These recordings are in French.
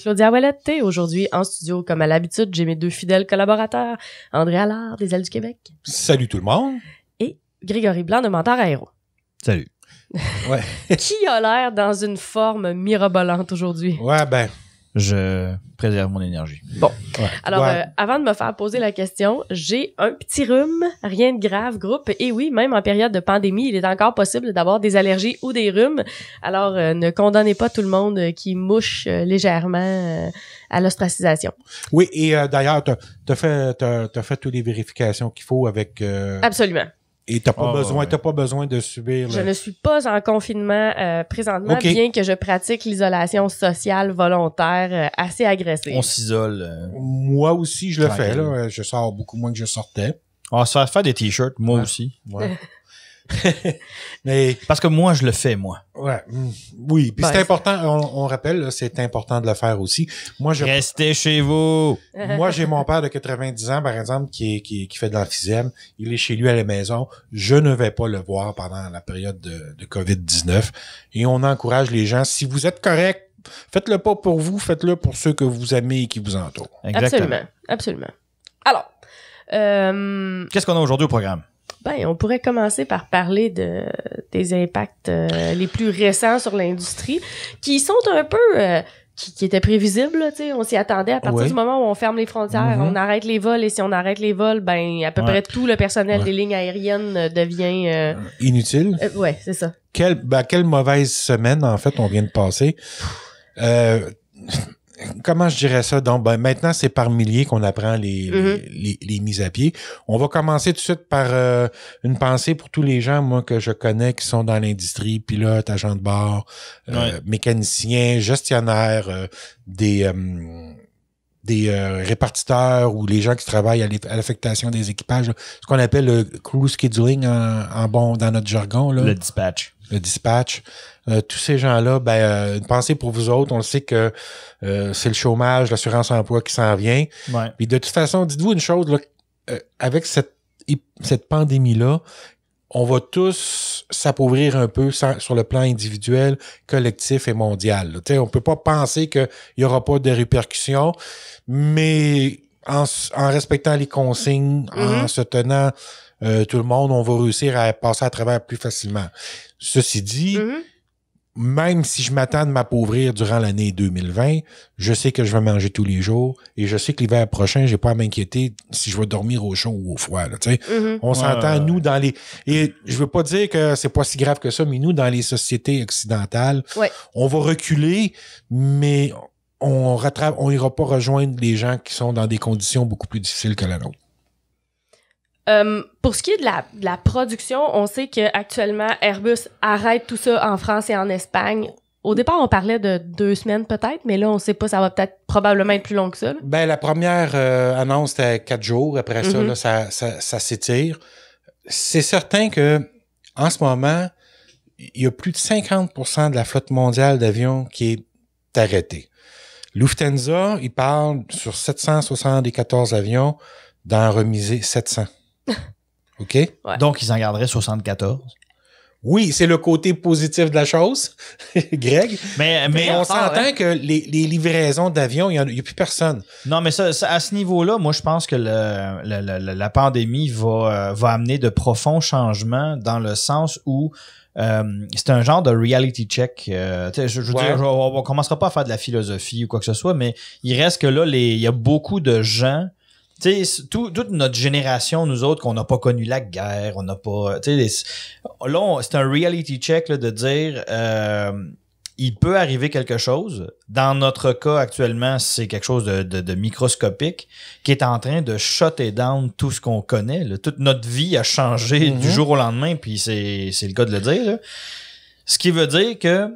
Claudia et Aujourd'hui, en studio, comme à l'habitude, j'ai mes deux fidèles collaborateurs, André Allard, des Ailes du Québec. Salut tout le monde. Et Grégory Blanc de Mentor Aéro. Salut. ouais. Qui a l'air dans une forme mirabolante aujourd'hui? Ouais, ben, je préserve mon énergie. Bon. Alors, euh, avant de me faire poser la question, j'ai un petit rhume, rien de grave, groupe. Et oui, même en période de pandémie, il est encore possible d'avoir des allergies ou des rhumes. Alors, euh, ne condamnez pas tout le monde euh, qui mouche légèrement à l'ostracisation. Oui, et d'ailleurs, tu as, fait toutes les vérifications qu'il faut avec... Absolument. Et t'as pas, ah, besoin, pas besoin de subir. Je ne suis pas en confinement euh, présentement, bien que je pratique l'isolation sociale volontaire euh, assez agressive. On s'isole. Euh, moi aussi, je le fais. je sors beaucoup moins que je sortais. On se fait des t-shirts, moi aussi. Ouais. mais parce que moi je le fais moi. Ouais. Mm, oui, puis c'est ben, important on, rappelle c'est important de le faire aussi. Moi je Restez chez vous. moi j'ai mon père de 90 ans par exemple qui qui, fait de l'emphysème, il est chez lui à la maison, je ne vais pas le voir pendant la période de, de Covid-19 et on encourage les gens si vous êtes correct Faites-le pas pour vous, faites-le pour ceux que vous aimez et qui vous entourent. Absolument, absolument. Alors, euh, qu'est-ce qu'on a aujourd'hui au programme? Ben, on pourrait commencer par parler de, des impacts euh, les plus récents sur l'industrie, qui sont un peu... Euh, qui, étaient prévisibles, tu sais, on s'y attendait à partir du moment où on ferme les frontières, mm-hmm. on arrête les vols et si on arrête les vols, ben à peu près tout le personnel des lignes aériennes euh, devient inutile. ouais, c'est ça. Quelle ben, quelle mauvaise semaine en fait on vient de passer. Euh, comment je dirais ça? Donc, ben, maintenant, c'est par milliers qu'on apprend les, les, mm-hmm. mises à pied. On va commencer tout de suite par euh, une pensée pour tous les gens, moi, que je connais, qui sont dans l'industrie, pilotes, agents de bord, euh, mécaniciens, gestionnaires, euh, des, des répartiteurs ou les gens qui travaillent à l'affectation des équipages, ce qu'on appelle le crew scheduling en, en, bon dans notre jargon. Le dispatch. Le dispatch. Euh, tous ces gens-là, ben, euh, une pensée pour vous autres. On le sait que euh, c'est le chômage, l'assurance emploi qui s'en vient. Puis de toute façon, dites-vous une chose, avec cette, pandémie-là, on va tous s'appauvrir un peu sur le plan individuel, collectif et mondial. On ne peut pas penser qu'il n'y aura pas de répercussions, mais en, respectant les consignes, en mm-hmm. se tenant tout le monde, on va réussir à passer à travers plus facilement. Ceci dit, mm-hmm même si je m'attends de m'appauvrir durant l'année 2020, je sais que je vais manger tous les jours et je sais que l'hiver prochain, j'ai pas à m'inquiéter si je vais dormir au chaud ou au froid. Mm-hmm. On s'entend, nous, dans les... Et je veux pas dire que c'est pas si grave que ça, mais nous, dans les sociétés occidentales, on va reculer, mais on rattrape, on ira pas rejoindre les gens qui sont dans des conditions beaucoup plus difficiles que la nôtre. Euh, pour ce qui est de la, production, on sait qu'actuellement, Airbus arrête tout ça en France et en Espagne. Au départ, on parlait de deux semaines peut-être, mais là, on ne sait pas, ça va peut-être probablement être plus long que ça. Bien, la première euh, annonce, c'était quatre jours. Après mm-hmm. ça, ça, s'étire. C'est certain que en ce moment, il y a plus de 50 de la flotte mondiale d'avions qui est arrêtée. Lufthansa, il parle sur 774 avions d'en remiser 700. OK. Donc, ils en garderaient 74. Oui, c'est le côté positif de la chose, Greg. Mais, on s'entend hein. que les, livraisons d'avions, il n'y a, plus personne. Non, mais ça, à ce niveau-là, moi, je pense que la pandémie euh, va, amener de profonds changements dans le sens où euh, c'est un genre de reality check. Euh, je, dire, on, ne commencera pas à faire de la philosophie ou quoi que ce soit, mais il reste que là, il y a beaucoup de gens tout, toute notre génération, nous autres, qu'on n'a pas connu la guerre, on n'a pas. là, c'est un reality check de dire euh, il peut arriver quelque chose. Dans notre cas actuellement, c'est quelque chose de, microscopique qui est en train de shutter down tout ce qu'on connaît. Toute notre vie a changé mm-hmm. du jour au lendemain, puis c'est le cas de le dire. Ce qui veut dire que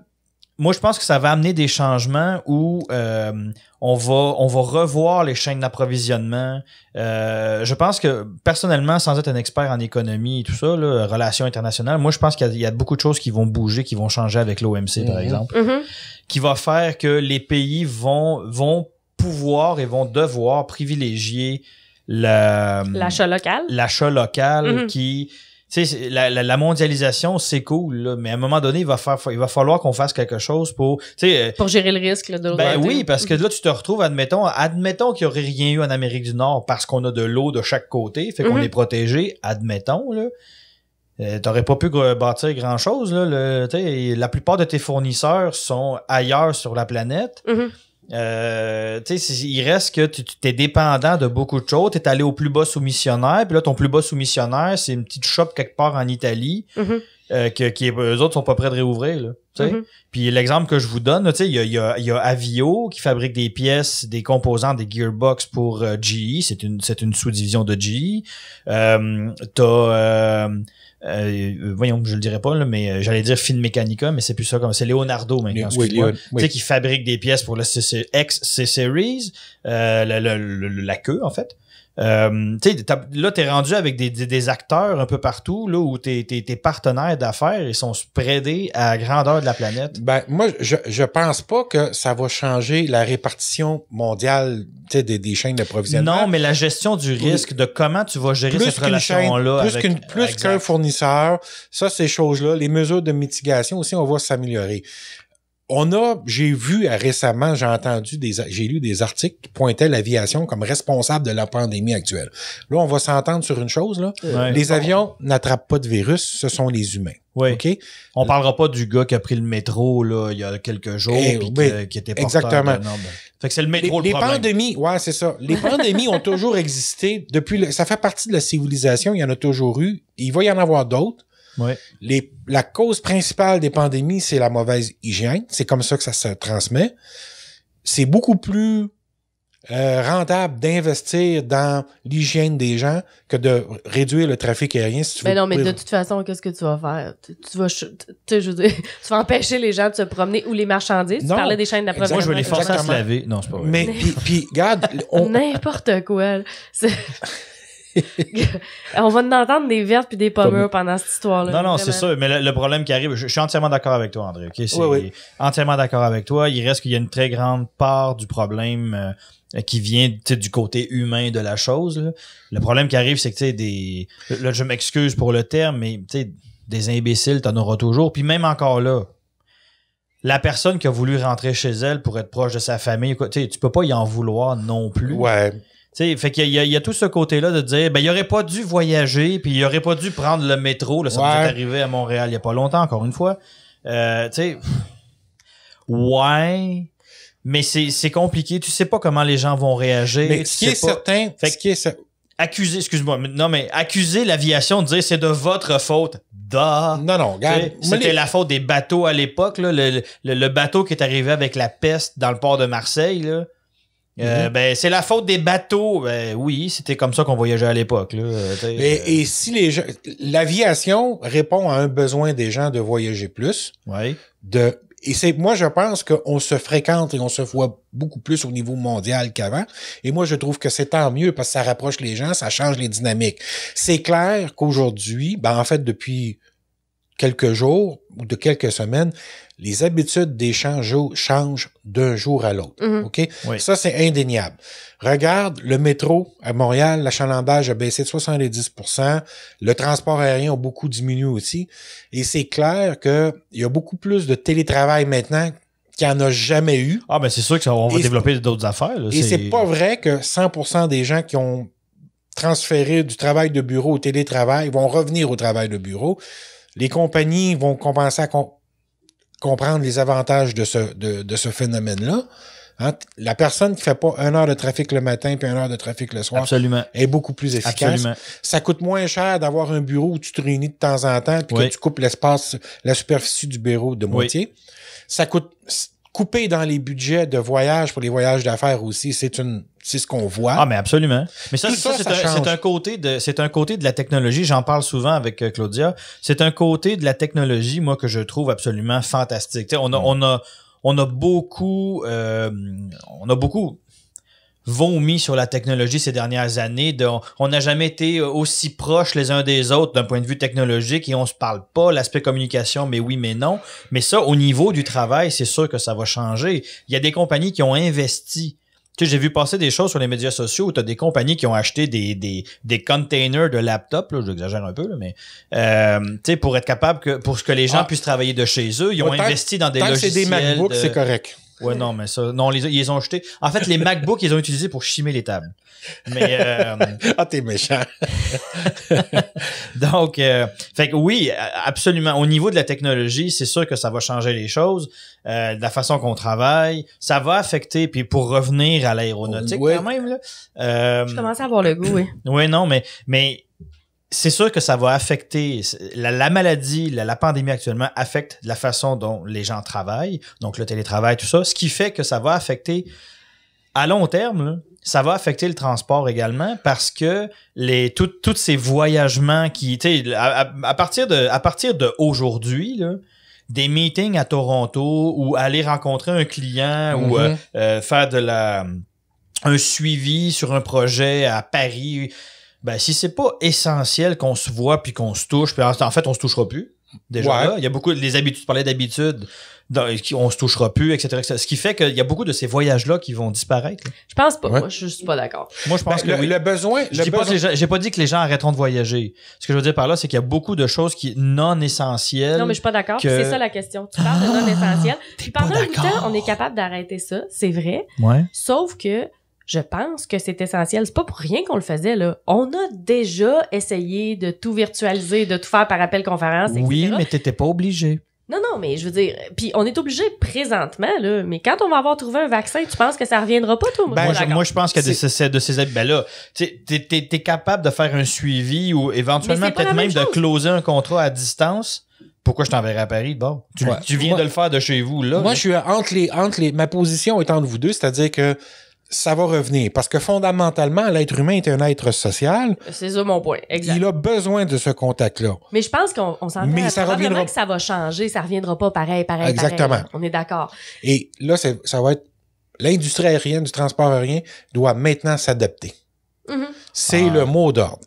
moi, je pense que ça va amener des changements où euh, on, va, on va revoir les chaînes d'approvisionnement. Euh, je pense que, personnellement, sans être un expert en économie et tout ça, là, relations internationales, moi, je pense qu'il y, a beaucoup de choses qui vont bouger, qui vont changer avec l'OMC, par mhm. exemple, mhm. qui va faire que les pays vont, vont pouvoir et vont devoir privilégier l'achat local. L'achat local mhm. qui la, mondialisation, c'est cool, mais à un moment donné, il va, faire, il va falloir qu'on fasse quelque chose pour. Euh, pour gérer le risque de Ben oui, parce que là, tu te retrouves, admettons, admettons qu'il n'y aurait rien eu en Amérique du Nord parce qu'on a de l'eau de chaque côté, fait qu'on mhm. est protégé, admettons, là. n'aurais euh, T'aurais pas pu bâtir grand chose. Là, le, la plupart de tes fournisseurs sont ailleurs sur la planète. Mhm. Euh, il reste que tu es dépendant de beaucoup de choses. Tu es allé au plus bas soumissionnaire, puis là, ton plus bas soumissionnaire, c'est une petite shop quelque part en Italie. Mm-hmm. Euh, que, qui les autres sont pas prêts de réouvrir. Là, mm-hmm. Puis l'exemple que je vous donne, il y a, y, Avio qui fabrique des pièces, des composants, des gearbox pour euh, GE. C'est une, une sous-division de GE. Euh, t'as... voyons, je le dirais pas, mais j'allais dire Film Mechanica, mais c'est plus ça comme c'est Leonardo maintenant. Oui, oui, Tu sais, qui fabrique des pièces pour le CC, C-Series, la queue, en fait. Euh, là, tu es rendu avec des, des, acteurs un peu partout, là, où tes, partenaires d'affaires, ils sont spreadés à la grandeur de la planète. Ben, moi, je, je pense pas que ça va changer la répartition mondiale des, des chaînes de provisionnement. Non, mais la gestion du risque, de comment tu vas gérer cette relation-là. Plus qu'un fournisseur, ça, ces choses-là, les mesures de mitigation aussi, on va s'améliorer on a, j'ai vu euh, récemment, j'ai entendu des, j'ai lu des articles qui pointaient l'aviation comme responsable de la pandémie actuelle. Là, on va s'entendre sur une chose, là. Les avions n'attrapent pas de virus, ce sont les humains. OK? On parlera pas du gars qui a pris le métro, là, il y a quelques jours, et, eh qui était porteur Exactement. De... Fait que c'est le métro les, Les pandémies, ouais, c'est ça. Les pandémies ont toujours existé depuis, ça fait partie de la civilisation, il y en a toujours eu. Il va y en avoir d'autres. Les, la cause principale des pandémies, c'est la mauvaise hygiène. C'est comme ça que ça se transmet. C'est beaucoup plus euh, rentable d'investir dans l'hygiène des gens que de réduire le trafic aérien si tu Mais ben non, mais de toute façon, qu'est-ce que tu vas faire? Tu, vas, vas empêcher les gens de se promener ou les marchandises. tu parlais des chaînes d'approvisionnement. Moi, je vais les forcer Non, c'est pas vrai. Mais regarde. On... N'importe quoi. on va nous entendre des vertes puis des pommes pendant cette histoire-là. Non, non, c'est ça. Mais le, problème qui arrive, je, suis entièrement d'accord avec toi, André. Entièrement d'accord avec toi. Il reste qu'il y a une très grande part du problème euh, qui vient du côté humain de la chose. Le problème qui arrive, c'est que tu des. Là, je m'excuse pour le terme, mais des imbéciles, t'en auras toujours. Puis même encore là, la personne qui a voulu rentrer chez elle pour être proche de sa famille, tu tu peux pas y en vouloir non plus. Ouais. Il fait qu'il y, a tout ce côté-là de dire, ben, il aurait pas dû voyager, puis il aurait pas dû prendre le métro. Là, ça arrivé à Montréal il y a pas longtemps, encore une fois. Euh, ouais, mais c'est compliqué. Tu sais pas comment les gens vont réagir. Mais ce qui est certain, fait accuser, excuse-moi, non, mais accuser l'aviation de dire c'est de votre faute. Non, non, C'était la faute des bateaux à l'époque, le, le, bateau qui est arrivé avec la peste dans le port de Marseille. Là. Euh, mhm. ben, c'est la faute des bateaux. Ben, oui, c'était comme ça qu'on voyageait à l'époque. Euh, euh, et, si les gens. L'aviation répond à un besoin des gens de voyager plus. Oui. De, et c'est moi, je pense qu'on se fréquente et on se voit beaucoup plus au niveau mondial qu'avant. Et moi, je trouve que c'est tant mieux parce que ça rapproche les gens, ça change les dynamiques. C'est clair qu'aujourd'hui, ben, en fait, depuis quelques jours ou de quelques semaines, les habitudes des gens changent d'un jour à l'autre. Mhm. OK? Ça, c'est indéniable. Regarde, le métro à Montréal, l'achalandage a baissé de 70 le transport aérien a beaucoup diminué aussi. Et c'est clair qu'il y a beaucoup plus de télétravail maintenant qu'il n'y en a jamais eu. Ah, mais ben, c'est sûr qu'on va développer d'autres affaires. Là. Et c'est pas vrai que 100 des gens qui ont transféré du travail de bureau au télétravail vont revenir au travail de bureau. Les compagnies vont compenser. à comprendre les avantages de ce, de, ce phénomène-là. Hein, la personne qui fait pas une heure de trafic le matin puis une heure de trafic le soir est beaucoup plus efficace. Ça coûte moins cher d'avoir un bureau où tu te réunis de temps en temps puis que tu coupes l'espace, la superficie du bureau de moitié. Ça coûte couper dans les budgets de voyage pour les voyages d'affaires aussi, c'est une c'est ce qu'on voit. Ah, mais absolument. Mais ça, c'est un, côté de un côté de la technologie. J'en parle souvent avec euh, Claudia. C'est un côté de la technologie, moi, que je trouve absolument fantastique. Mm. on a, on a, beaucoup, euh, on a beaucoup vomi sur la technologie ces dernières années. on n'a jamais été euh, aussi proches les uns des autres d'un point de vue technologique et on se parle pas. L'aspect communication, mais oui, mais non. Mais ça, au niveau du travail, c'est sûr que ça va changer. Il y a des compagnies qui ont investi tu sais, j'ai vu passer des choses sur les médias sociaux où tu as des compagnies qui ont acheté des, des, des containers de laptops, j'exagère un peu, mais euh, tu sais, pour être capable que pour que les gens ah. puissent travailler de chez eux, ils ont investi dans des logiciels. des c'est correct. Ouais, non, mais ça. Non, les, ils les ont jetés. En fait, les MacBooks, ils ont utilisé pour chimer les tables. Mais. Euh, ah, t'es méchant. Donc, euh, fait que oui, absolument. Au niveau de la technologie, c'est sûr que ça va changer les choses. Euh, la façon qu'on travaille, ça va affecter. Puis pour revenir à l'aéronautique, quand même, là. Je commence à avoir le goût, oui. Oui, non, mais, mais c'est sûr que ça va affecter la, maladie, la, pandémie actuellement affecte la façon dont les gens travaillent, donc le télétravail, tout ça, ce qui fait que ça va affecter à long terme, ça va affecter le transport également parce que les tous ces voyagements qui à, à partir de à partir de aujourd'hui des meetings à Toronto ou aller rencontrer un client ou mhm. euh, euh, faire de la un suivi sur un projet à Paris ben, si c'est pas essentiel qu'on se voit puis qu'on se touche, puis en fait, on se touchera plus. Déjà, il y a beaucoup les habitudes, tu parlais d'habitudes, on se touchera plus, etc., Ce qui fait qu'il y a beaucoup de ces voyages-là qui vont disparaître. Je pense pas, moi, je suis pas d'accord. Moi, je pense ben, que le, besoin. J'ai pas dit que les gens arrêteront de voyager. Ce que je veux dire par là, c'est qu'il y a beaucoup de choses qui non essentielles. Non, mais je suis pas d'accord. C'est ça la question. Tu parles de non ah! essentiel. Puis pendant le temps, on est capable d'arrêter ça, c'est vrai. Ouais. Sauf que je pense que c'est essentiel. C'est pas pour rien qu'on le faisait, là. On a déjà essayé de tout virtualiser, de tout faire par appel conférence, etc. Oui, mais t'étais pas obligé. Non, non, mais je veux dire, puis on est obligé présentement, là, mais quand on va avoir trouvé un vaccin, tu penses que ça reviendra pas, tout? Ben, moi, je pense que de ces, de ces ben là, tu es, capable de faire un suivi ou éventuellement peut-être même, de closer un contrat à distance. Pourquoi je t'enverrai à Paris? Bon, tu, viens de le faire de chez vous, là. Moi, je suis entre les, entre les, ma position est entre vous deux, c'est-à-dire que ça va revenir. Parce que fondamentalement, l'être humain est un être social. C'est ça mon point. Exact. Il a besoin de ce contact-là. Mais je pense qu'on s'en s'entend Mais ça que ça va changer. Ça reviendra pas pareil, pareil, Exactement. On est d'accord. Et là, ça va être... L'industrie aérienne, du transport aérien, doit maintenant s'adapter. Mm-hmm. C'est ah. le mot d'ordre.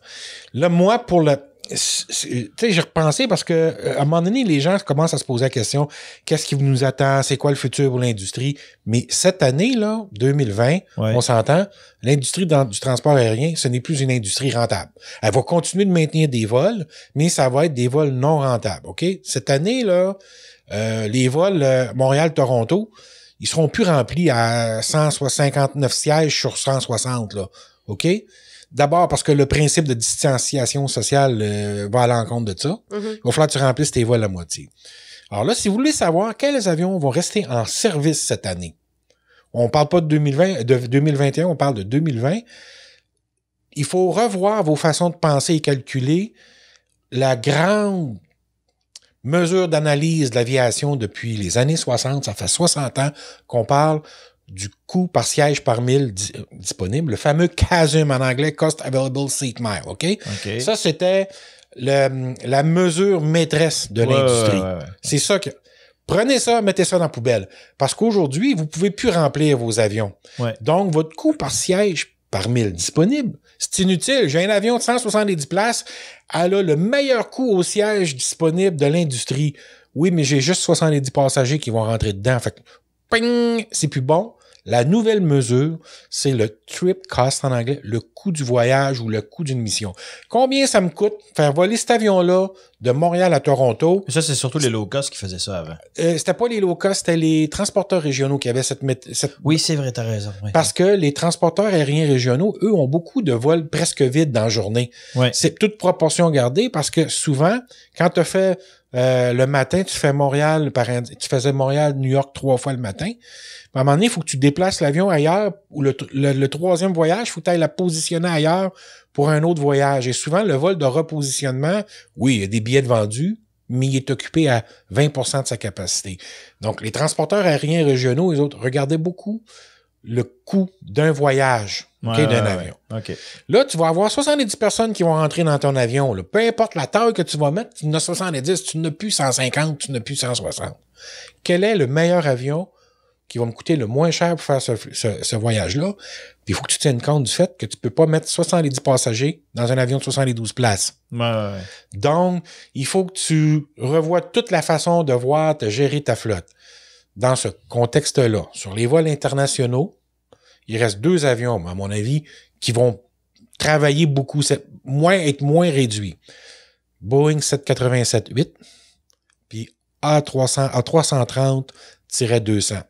Là, moi, pour le sais, j'ai repensé parce que euh, à un moment donné, les gens commencent à se poser la question qu'est-ce qui nous attend C'est quoi le futur pour l'industrie Mais cette année là, 2020, on s'entend, l'industrie du transport aérien, ce n'est plus une industrie rentable. Elle va continuer de maintenir des vols, mais ça va être des vols non rentables. Ok Cette année là, euh, les vols euh, Montréal-Toronto, ils seront plus remplis à 159 sièges sur 160 là. OK? D'abord parce que le principe de distanciation sociale euh, va à l'encontre de ça. Mhm. Il va falloir que tu remplisses tes vols à moitié. Alors là, si vous voulez savoir quels avions vont rester en service cette année, on ne parle pas de 2020, de 2021, on parle de 2020. Il faut revoir vos façons de penser et calculer la grande mesure d'analyse de l'aviation depuis les années 60. Ça fait 60 ans qu'on parle du coût par siège par mille euh, disponible, le fameux CASUM en anglais, Cost Available Seat Mile, OK? Ça, c'était la mesure maîtresse de l'industrie. C'est ça que... Prenez ça, mettez ça dans la poubelle. Parce qu'aujourd'hui, vous pouvez plus remplir vos avions. Donc, votre coût par siège par mille disponible, c'est inutile. J'ai un avion de 170 places. Elle a le meilleur coût au siège disponible de l'industrie. Oui, mais j'ai juste 70 passagers qui vont rentrer dedans. Fait que, ping, c'est plus bon. La nouvelle mesure, c'est le trip cost en anglais, le coût du voyage ou le coût d'une mission. Combien ça me coûte faire voler cet avion-là de Montréal à Toronto? Ça, c'est surtout les low cost qui faisaient ça avant. Euh, c'était pas les low cost, c'était les transporteurs régionaux qui avaient cette... cette... Oui, c'est vrai, as raison. Parce que les transporteurs aériens régionaux, eux, ont beaucoup de vols presque vides dans la journée. C'est toute proportion gardée parce que souvent, quand as fait euh, le matin, tu fais Montréal, tu faisais Montréal, New York trois fois le matin. À un moment donné, il faut que tu déplaces l'avion ailleurs ou le, troisième voyage, il faut que tu ailles la positionner ailleurs pour un autre voyage. Et souvent, le vol de repositionnement, oui, il y a des billets de vendus, mais il est occupé à 20 de sa capacité. Donc, les transporteurs aériens régionaux, et autres, regardaient beaucoup le coût d'un voyage d'un avion. Là, tu vas avoir 70 personnes qui vont rentrer dans ton avion. Peu importe la taille que tu vas mettre, tu n'as 70, tu n'as plus 150, tu n'as plus 160. Quel est le meilleur avion qui va me coûter le moins cher pour faire ce, voyage-là? Il faut que tu tiennes compte du fait que tu ne peux pas mettre 70 passagers dans un avion de 72 places. Donc, il faut que tu revoies toute la façon de voir, te gérer ta flotte dans ce contexte-là, sur les vols internationaux, il reste deux avions, à mon avis, qui vont travailler beaucoup, moins, être moins réduits. Boeing 787-8, puis A300, A330-200.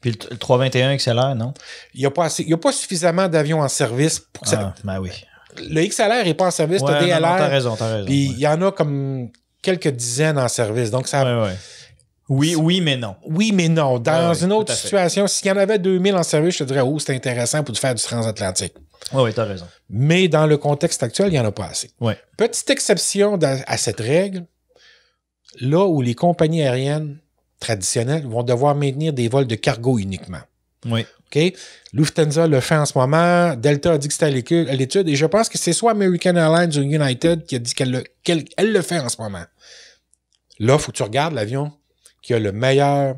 Puis le 321 XLR, non? Il n'y a, a, pas suffisamment d'avions en service pour ah, ben oui. Le XLR n'est pas en service, Non, raison, t'as raison. Puis il y en a comme quelques dizaines en service. Donc ça. Oui, oui, mais non. Oui, mais non. Dans ah une autre situation, s'il y en avait 2000 en service, je te dirais, oh, c'est intéressant pour faire du transatlantique. Oui, oui, t'as raison. Mais dans le contexte actuel, il n'y en a pas assez. Petite exception à cette règle, là où les compagnies aériennes traditionnelles vont devoir maintenir des vols de cargo uniquement. Oui. OK? Lufthansa le fait en ce moment. Delta a dit que c'était à l'étude. Et je pense que c'est soit American Airlines ou United qui a dit qu'elle le, le fait en ce moment. Là, il faut que tu regardes l'avion qui a le meilleur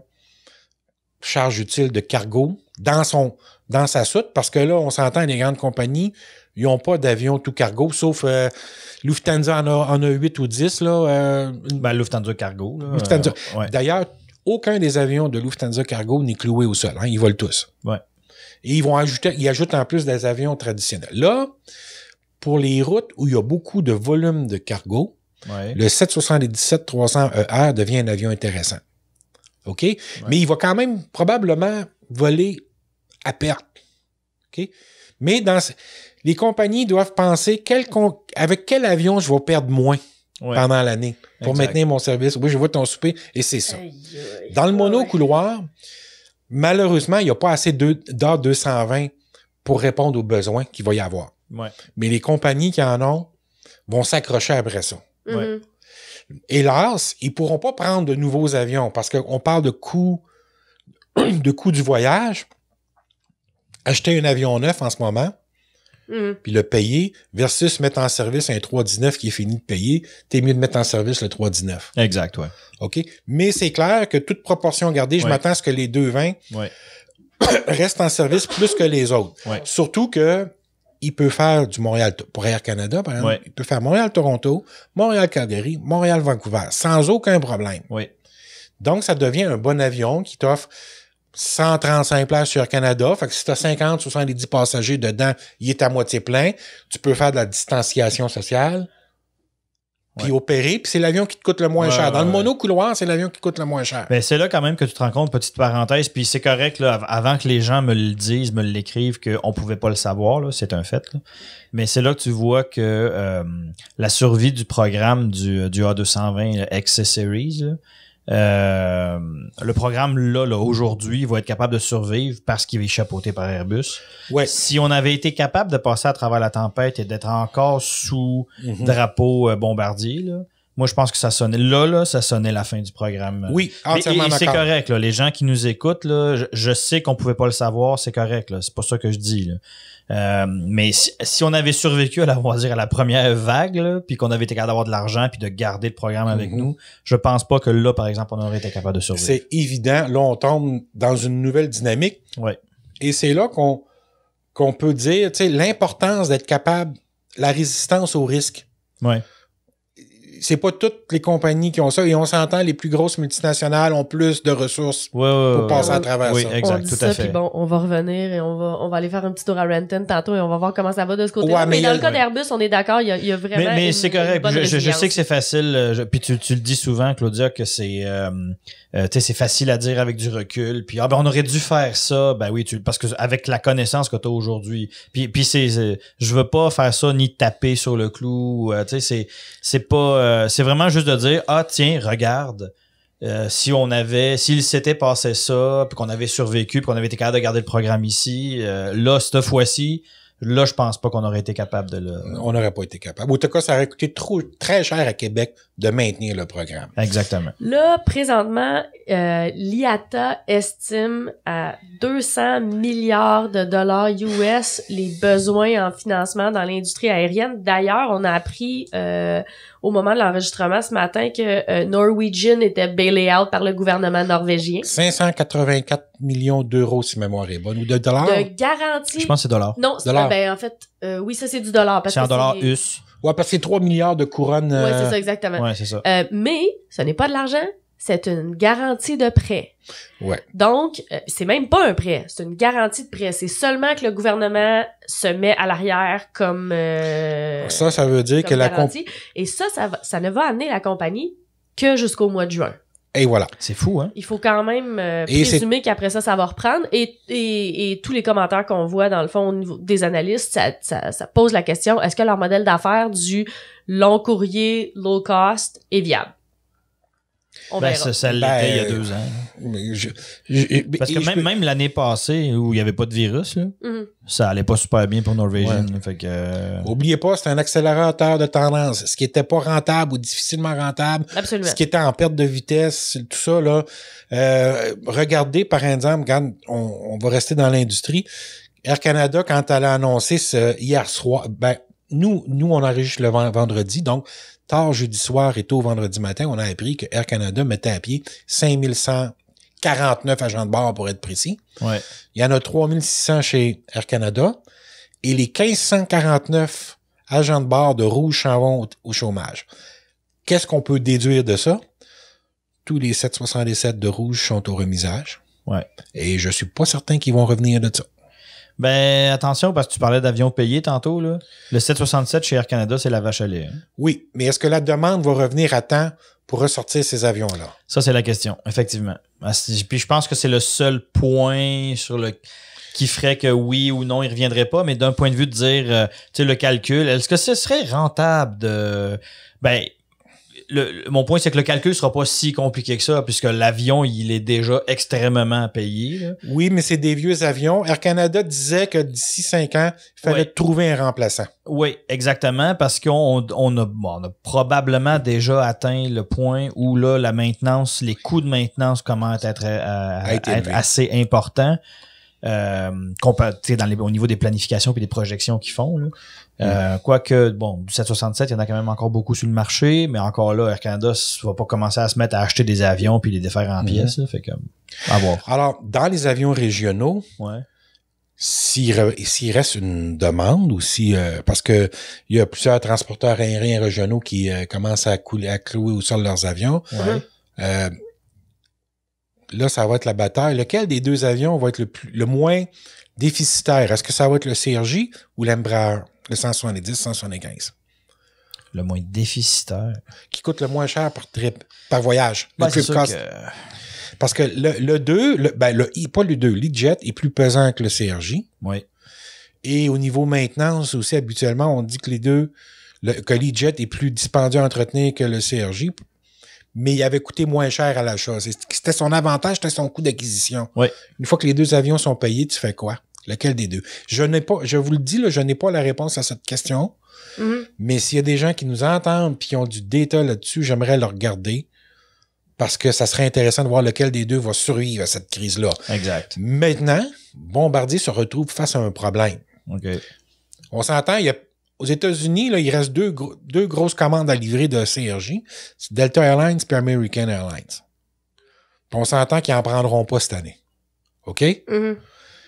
charge utile de cargo dans, son, dans sa soute, parce que là, on s'entend, les grandes compagnies, ils n'ont pas d'avion tout cargo, sauf euh, Lufthansa en a, 8 ou 10. Là, euh, ben, Lufthansa Cargo. Euh, D'ailleurs, aucun des avions de Lufthansa Cargo n'est cloué au sol. Hein, ils volent tous. Et ils vont ajouter, ils ajoutent en plus des avions traditionnels. Là, pour les routes où il y a beaucoup de volume de cargo, le 777-300ER e devient un avion intéressant. OK? Mais il va quand même probablement voler à perte. OK? Mais dans les compagnies doivent penser quel avec quel avion je vais perdre moins pendant l'année pour maintenir mon service. Oui, je vois ton souper et c'est ça. dans le monocouloir, malheureusement, il n'y a pas assez d'heures 220 pour répondre aux besoins qu'il va y avoir. Mais les compagnies qui en ont vont s'accrocher après ça. Mm-hmm hélas, ils ne pourront pas prendre de nouveaux avions parce qu'on parle de coûts de coût du voyage. Acheter un avion neuf en ce moment, mm. puis le payer, versus mettre en service un 319 qui est fini de payer, t'es mieux de mettre en service le 319. Exact, ouais. OK? Mais c'est clair que toute proportion gardée, je m'attends à ce que les 220 ouais. restent en service plus que les autres. Surtout que il peut faire du Montréal, pour Air Canada, par exemple, il peut faire Montréal-Toronto, Montréal-Calgary, Montréal-Vancouver, sans aucun problème. oui Donc, ça devient un bon avion qui t'offre 135 places sur Canada. Fait que si tu as 50, 70 passagers dedans, il est à moitié plein. Tu peux faire de la distanciation sociale puis opérer, puis c'est l'avion qui te coûte le moins cher. Dans le monocouloir, c'est l'avion qui coûte le moins cher. Mais c'est là quand même que tu te rends compte, petite parenthèse, puis c'est correct, là, avant que les gens me le disent, me l'écrivent, qu'on ne pouvait pas le savoir, c'est un fait. Mais c'est là que tu vois que euh, la survie du programme du, euh, du A220 là, euh, le programme là, là aujourd'hui va être capable de survivre parce qu'il est chapeauté par Airbus. Ouais. Si on avait été capable de passer à travers la tempête et d'être encore sous mhm. drapeau euh, bombardier, là, moi, je pense que ça sonnait là, là, ça sonnait la fin du programme. Oui, entièrement d'accord. C'est correct, là, les gens qui nous écoutent, je, sais qu'on pouvait pas le savoir, c'est correct, c'est pas ça que je dis. Euh, mais si, on avait survécu à la, la première vague, puis qu'on avait été capable d'avoir de l'argent, puis de garder le programme avec mhm. nous, je pense pas que là, par exemple, on aurait été capable de survivre. C'est évident. Là, on tombe dans une nouvelle dynamique. Oui. Et c'est là qu'on peut dire tu l'importance d'être capable, la résistance au risque. Oui c'est pas toutes les compagnies qui ont ça. Et on s'entend, les plus grosses multinationales ont plus de ressources pour passer à travers ça. Exact, on dit tout ça, à fait. Puis bon, on va revenir et on va, on va aller faire un petit tour à Renton tantôt et on va voir comment ça va de ce côté-là. mais, dans le cas d'Airbus, on est d'accord, il y, a vraiment. Mais, mais c'est correct. je, sais que c'est facile. Euh, puis tu, tu, le dis souvent, Claudia, que c'est. Euh, euh, tu sais, c'est facile à dire avec du recul. Puis, ah ben, on aurait dû faire ça. Ben oui, parce que avec la connaissance que tu as aujourd'hui. Puis, puis c'est, je veux pas faire ça ni taper sur le clou. Euh, tu sais, c'est, c'est pas, euh, c'est vraiment juste de dire, ah tiens, regarde. si on avait, s'il s'était passé ça, puis qu'on avait survécu, puis qu'on avait été capable de garder le programme ici, là, cette fois-ci, là, je pense pas qu'on aurait été capable de le. On n'aurait pas été capable. En tout cas, ça aurait coûté trop, très cher à Québec de maintenir le programme. Exactement. Là, présentement, euh, l'IATA estime à 200 milliards de dollars US les besoins en financement dans l'industrie aérienne. D'ailleurs, on a appris euh, au moment de l'enregistrement ce matin que euh, Norwegian était bailé out par le gouvernement norvégien. 584 millions d'euros, si mémoire est bonne, ou de dollars. De garantie. Je pense que c'est dollars. Non, ben, en fait, euh, oui, ça c'est du dollar. C'est en dollars US. Ouais, parce que c'est 3 milliards de couronnes. Ouais, c'est euh, ça, exactement. c'est ça. Euh, mais ce n'est pas de l'argent, c'est une garantie de prêt. Ouais. Donc, euh, c'est même pas un prêt, c'est une garantie de prêt. C'est seulement que le gouvernement se met à l'arrière comme. ça, ça veut dire que la compagnie. Et ça, ça ne va amener la compagnie que jusqu'au mois de juin. Et voilà. C'est fou, hein? Il faut quand même euh, présumer qu'après ça, ça va reprendre. Et, et, et tous les commentaires qu'on voit, dans le fond, au niveau des analystes, ça, ça, pose la question, est-ce que leur modèle d'affaires du long courrier, low cost est viable? On ben, Ça, l'était ben, il y a deux ans. Parce que même, même l'année passée où il n'y avait pas de virus, mhm. ça allait pas super bien pour Norwegian. Ouais. Euh, Oubliez pas, c'est un accélérateur de tendance. Ce qui n'était pas rentable ou difficilement rentable, ce qui était en perte de vitesse, tout ça, là. Euh, regardez, par exemple, quand on, va rester dans l'industrie, Air Canada, quand elle a annoncé ce hier soir, ben, nous, nous, on enregistre le vendredi, donc tard jeudi soir et tôt vendredi matin, on a appris que Air Canada mettait à pied 5100 49 agents de bord pour être précis. Il y en a 3600 chez Air Canada et les 1549 agents de bord de Rouge vont au chômage. Qu'est-ce qu'on peut déduire de ça? Tous les 767 de Rouge sont au remisage. Ouais. Et je suis pas certain qu'ils vont revenir de ça. Ben, attention, parce que tu parlais d'avions payés tantôt. Là. Le 767 chez Air Canada, c'est la vache à lait. Hein. Oui, mais est-ce que la demande va revenir à temps pour ressortir ces avions-là? Ça, c'est la question, effectivement. Ah, puis je pense que c'est le seul point sur le qui ferait que oui ou non, il ne reviendrait pas, mais d'un point de vue de dire, euh, tu sais, le calcul, est-ce que ce serait rentable de... Ben, mon point, c'est que le calcul sera pas si compliqué que ça, puisque l'avion, il est déjà extrêmement payé. Oui, mais c'est des vieux avions. Air Canada disait que d'ici cinq ans, il fallait trouver un remplaçant. Oui, exactement, parce qu'on on a, probablement déjà atteint le point où là, la maintenance, les coûts de maintenance commencent à être, assez importants. Euh, dans les, au niveau des planifications et des projections qu'ils font. Là. Euh, mm. Quoique, bon, du 767, il y en a quand même encore beaucoup sur le marché, mais encore là, Air Canada ne va pas commencer à se mettre à acheter des avions puis les défaire en mm. pièces. fait Alors, dans les avions régionaux, s'il reste une demande ou si euh, parce qu'il y a plusieurs transporteurs aériens régionaux qui euh, commencent à, clouer au sol leurs avions. là, ça va être la bataille. Lequel des deux avions va être le moins déficitaire? Est-ce que ça va être le CRJ ou l'Embraer? le 170, 175. Le moins déficitaire. Qui coûte le moins cher par trip, par voyage. Ben, Parce que le, 2, le, ben, pas le 2, l'e-jet est plus pesant que le CRJ. Oui. Et au niveau maintenance aussi, habituellement, on dit que les deux, le, que l'e-jet est plus dispendieux à entretenir que le CRJ, mais il avait coûté moins cher à l'achat. C'était son avantage, c'était son coût d'acquisition. Oui. Une fois que les deux avions sont payés, tu fais quoi? Lequel des deux? Je n'ai pas, je vous le dis, je n'ai pas la réponse à cette question. Mhm. Mais s'il y a des gens qui nous entendent et qui ont du détail là-dessus, j'aimerais le regarder parce que ça serait intéressant de voir lequel des deux va survivre à cette crise-là. Exact. Maintenant, Bombardier se retrouve face à un problème. On s'entend, aux États-Unis, il reste deux, deux grosses commandes à livrer de CRJ. Delta Airlines et American Airlines. on s'entend qu'ils n'en prendront pas cette année. OK? Mhm.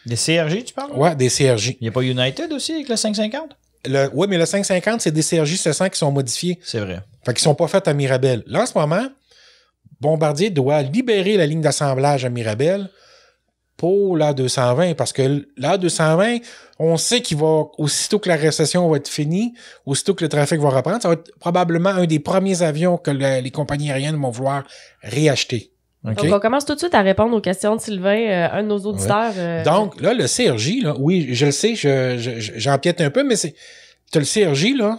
Des CRJ, tu parles? Oui, des CRJ. Il n'y a pas United aussi avec le 550? Le, oui, mais le 550, c'est des CRJ 700 qui sont modifiés. C'est vrai. Fait qu'ils sont pas faits à Mirabel. Là, en ce moment, Bombardier doit libérer la ligne d'assemblage à Mirabel pour l'A220 parce que l'A220, on sait qu'il va, aussitôt que la récession va être finie, aussitôt que le trafic va reprendre, ça va être probablement un des premiers avions que les compagnies aériennes vont vouloir réacheter. Donc, on commence tout de suite à répondre aux questions de Sylvain, euh, un de nos auditeurs. Euh, Donc, là, le CRJ, là, oui, je le sais, j'empiète je, un peu, mais c'est. Tu le CRJ, là,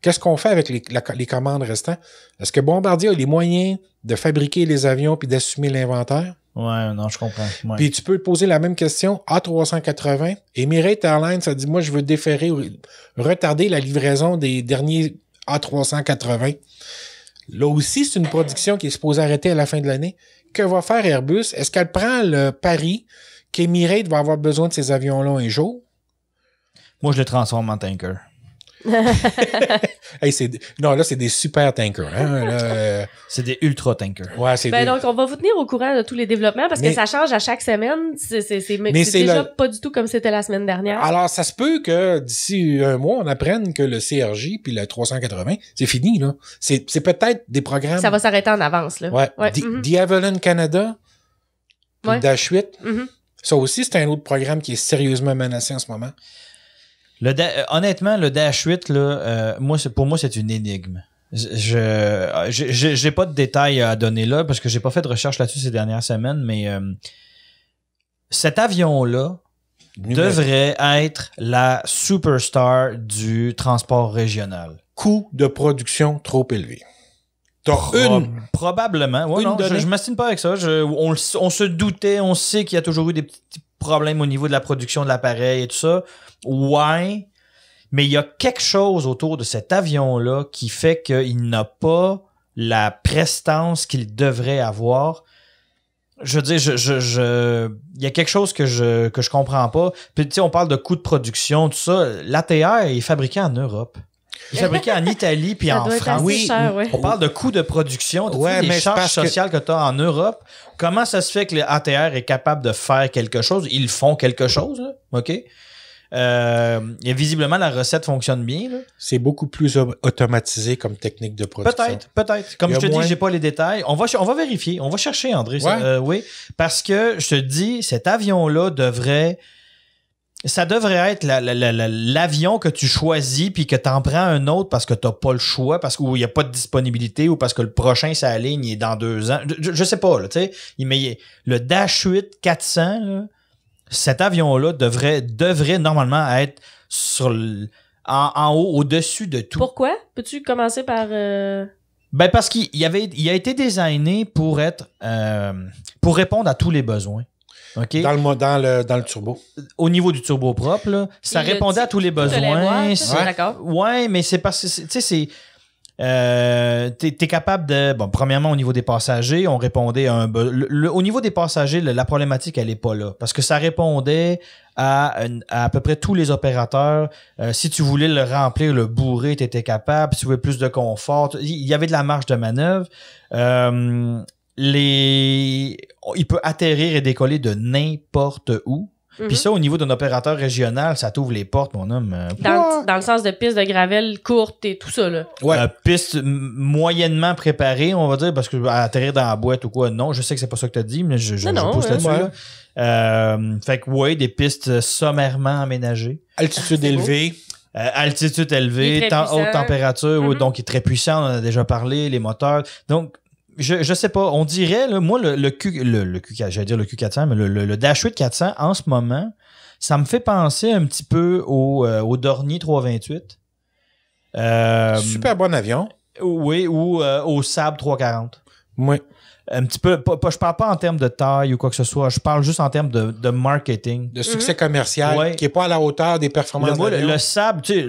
qu'est-ce qu'on fait avec les, commandes restantes? Est-ce que Bombardier a les moyens de fabriquer les avions puis d'assumer l'inventaire? Ouais, non, je comprends. Puis tu peux poser la même question a 380. Emirates Airlines ça dit Moi, je veux déférer, retarder la livraison des derniers A380. Là aussi, c'est une production qui est supposée arrêter à la fin de l'année. Que va faire Airbus? Est-ce qu'elle prend le pari qu'Emirates va avoir besoin de ces avions-là un jour? Moi, je le transforme en tanker. non, là, c'est des super tankers. Hein, euh. c'est des ultra tankers. Ben, donc, on va vous tenir au courant de tous les développements parce que ça change à chaque semaine. C'est déjà pas du tout comme c'était la semaine dernière. Alors, ça se peut que d'ici un mois, on apprenne que le CRJ puis le 380, c'est fini. C'est peut-être des programmes. Ça va s'arrêter en avance. Là. Mm-hmm. Canada, Dash mm-hmm. Ça aussi, c'est un autre programme qui est sérieusement menacé en ce moment. Euh, honnêtement, le Dash 8, là, euh, pour moi, c'est une énigme. Je n'ai euh, pas de détails à donner là parce que j'ai pas fait de recherche là-dessus ces dernières semaines, mais cet avion-là devrait être la superstar du transport régional. Coût de production trop élevé. une. Probablement. je ne m'astine pas avec ça. on, on, se doutait, on sait qu'il y a toujours eu des petits problèmes au niveau de la production de l'appareil et tout ça. Ouais, mais il y a quelque chose autour de cet avion-là qui fait qu'il n'a pas la prestance qu'il devrait avoir. Je veux dire, je, il y a quelque chose que je, que je comprends pas. Puis, tu sais, on parle de coûts de production, tout ça. L'ATR est fabriqué en Europe. Il est fabriqué en Italie puis en France. Oui, on parle de coûts de production, ouais, les charges sociales que, tu as en Europe. Comment ça se fait que l'ATR est capable de faire quelque chose? Ils font quelque chose, OK? Euh, et visiblement, la recette fonctionne bien. C'est beaucoup plus automatisé comme technique de production. Peut-être, peut-être. Comme je te dis, j'ai pas les détails. On va, on va vérifier. On va chercher, André. Euh, oui. Parce que je te dis, cet avion-là devrait. Ça devrait être l'avion que tu choisis puis que tu en prends un autre parce que tu pas le choix, parce qu'il n'y a pas de disponibilité ou parce que le prochain, ça aligne, il est dans deux ans. Je, sais pas, là, tu sais. Mais le Dash 8 400, là, cet avion-là devrait, devrait normalement être sur en, haut, au-dessus de tout. Pourquoi? Peux-tu commencer par... Euh, ben parce qu'il avait, il a été designé pour être, euh, pour répondre à tous les besoins. Dans, le, dans, le, dans le turbo. Au niveau du turbo propre, ça répondait à tous les besoins. Oui, ouais. mais c'est parce que, tu sais, c'est euh, tu capable de. Bon, premièrement, au niveau des passagers, on répondait à un. au niveau des passagers, la problématique, elle n'est pas là. Parce que ça répondait à, à, peu près tous les opérateurs. Euh, si tu voulais le remplir, le bourrer, tu étais capable. Si tu voulais plus de confort, il y avait de la marge de manœuvre. Euh, les... Il peut atterrir et décoller de n'importe où. Puis mhm. ça, au niveau d'un opérateur régional, ça t'ouvre les portes, mon homme. Dans, le sens de pistes de gravel courtes et tout ça, là. Ouais, euh, piste moyennement préparée, on va dire, parce que atterrir dans la boîte ou quoi, non, je sais que c'est pas ça que t'as dit, mais je, je, pousse là-dessus. Là. Euh, fait que, ouais, des pistes sommairement aménagées. Altitude ah, élevée. Euh, altitude élevée, haute température, mhm. donc il est très puissant, on en a déjà parlé, les moteurs. Donc, je, je sais pas. On dirait, moi, le, Q, le, j'allais dire le Q400, mais le, le, Dash 8 400, en ce moment, ça me fait penser un petit peu au, euh, Dornier 328. Euh, Super bon avion. Oui, ou euh, au Saab 340. Oui un petit peu, pas, je parle pas en termes de taille ou quoi que ce soit, je parle juste en termes de, marketing. De succès commercial qui est pas à la hauteur des performances. Le, le, le sable, tu sais,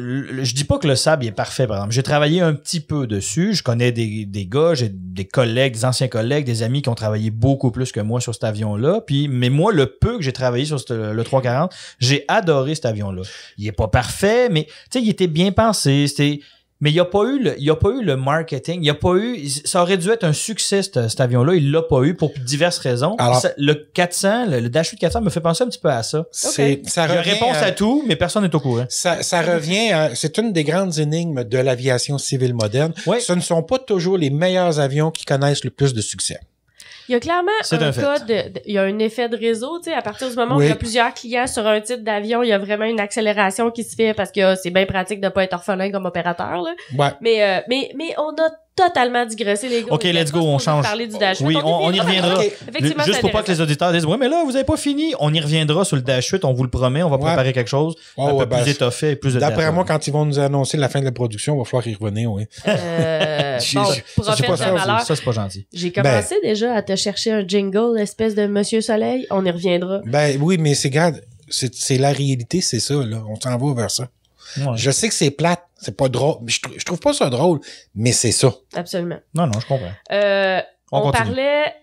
je dis pas que le sable est parfait, par exemple. J'ai travaillé un petit peu dessus. Je connais des, des gars, j'ai des collègues, des anciens collègues, des amis qui ont travaillé beaucoup plus que moi sur cet avion-là. Puis, mais moi, le peu que j'ai travaillé sur le 340, j'ai adoré cet avion-là. Il est pas parfait, mais tu sais, il était bien pensé. C'était, mais il n'y a, pas eu le, y a pas eu le marketing. Il a pas eu. Ça aurait dû être un succès, cet, avion-là. Il l'a pas eu pour diverses raisons. le 400, le, le Dash 8 400 me fait penser un petit peu à ça. C'est. ça réponse à tout, mais personne n'est au courant. Ça, revient. c'est une des grandes énigmes de l'aviation civile moderne. Ce ne sont pas toujours les meilleurs avions qui connaissent le plus de succès. Il y a clairement un cas il y a un effet de réseau, tu sais, à partir du moment où il y a plusieurs clients sur un type d'avion, il y a vraiment une accélération qui se fait parce que ah, c'est bien pratique de pas être orphelin comme opérateur, là. Mais, euh, mais, mais on a totalement digressé, les gars. OK, let's go, on change. Parler du dash oui, on, y reviendra. Juste pour pas que les auditeurs disent, ouais, mais là, vous avez pas fini. On y reviendra sur le dash 8, on vous le promet, on va préparer quelque chose un peu plus ben, étoffé et plus D'après moi, quand ils vont nous annoncer la fin de la production, on va falloir y revenir, oui. Euh, ça, c'est pas, gentil. J'ai commencé ben. déjà à te chercher un jingle, espèce de Monsieur Soleil. On y reviendra. Ben oui, mais c'est, grave c'est la réalité, c'est ça, là. On s'en va vers ça. Je sais que c'est plate, c'est pas drôle. Je, trouve pas ça drôle, mais c'est ça. Absolument. Non, non, je comprends. Euh, on, parlait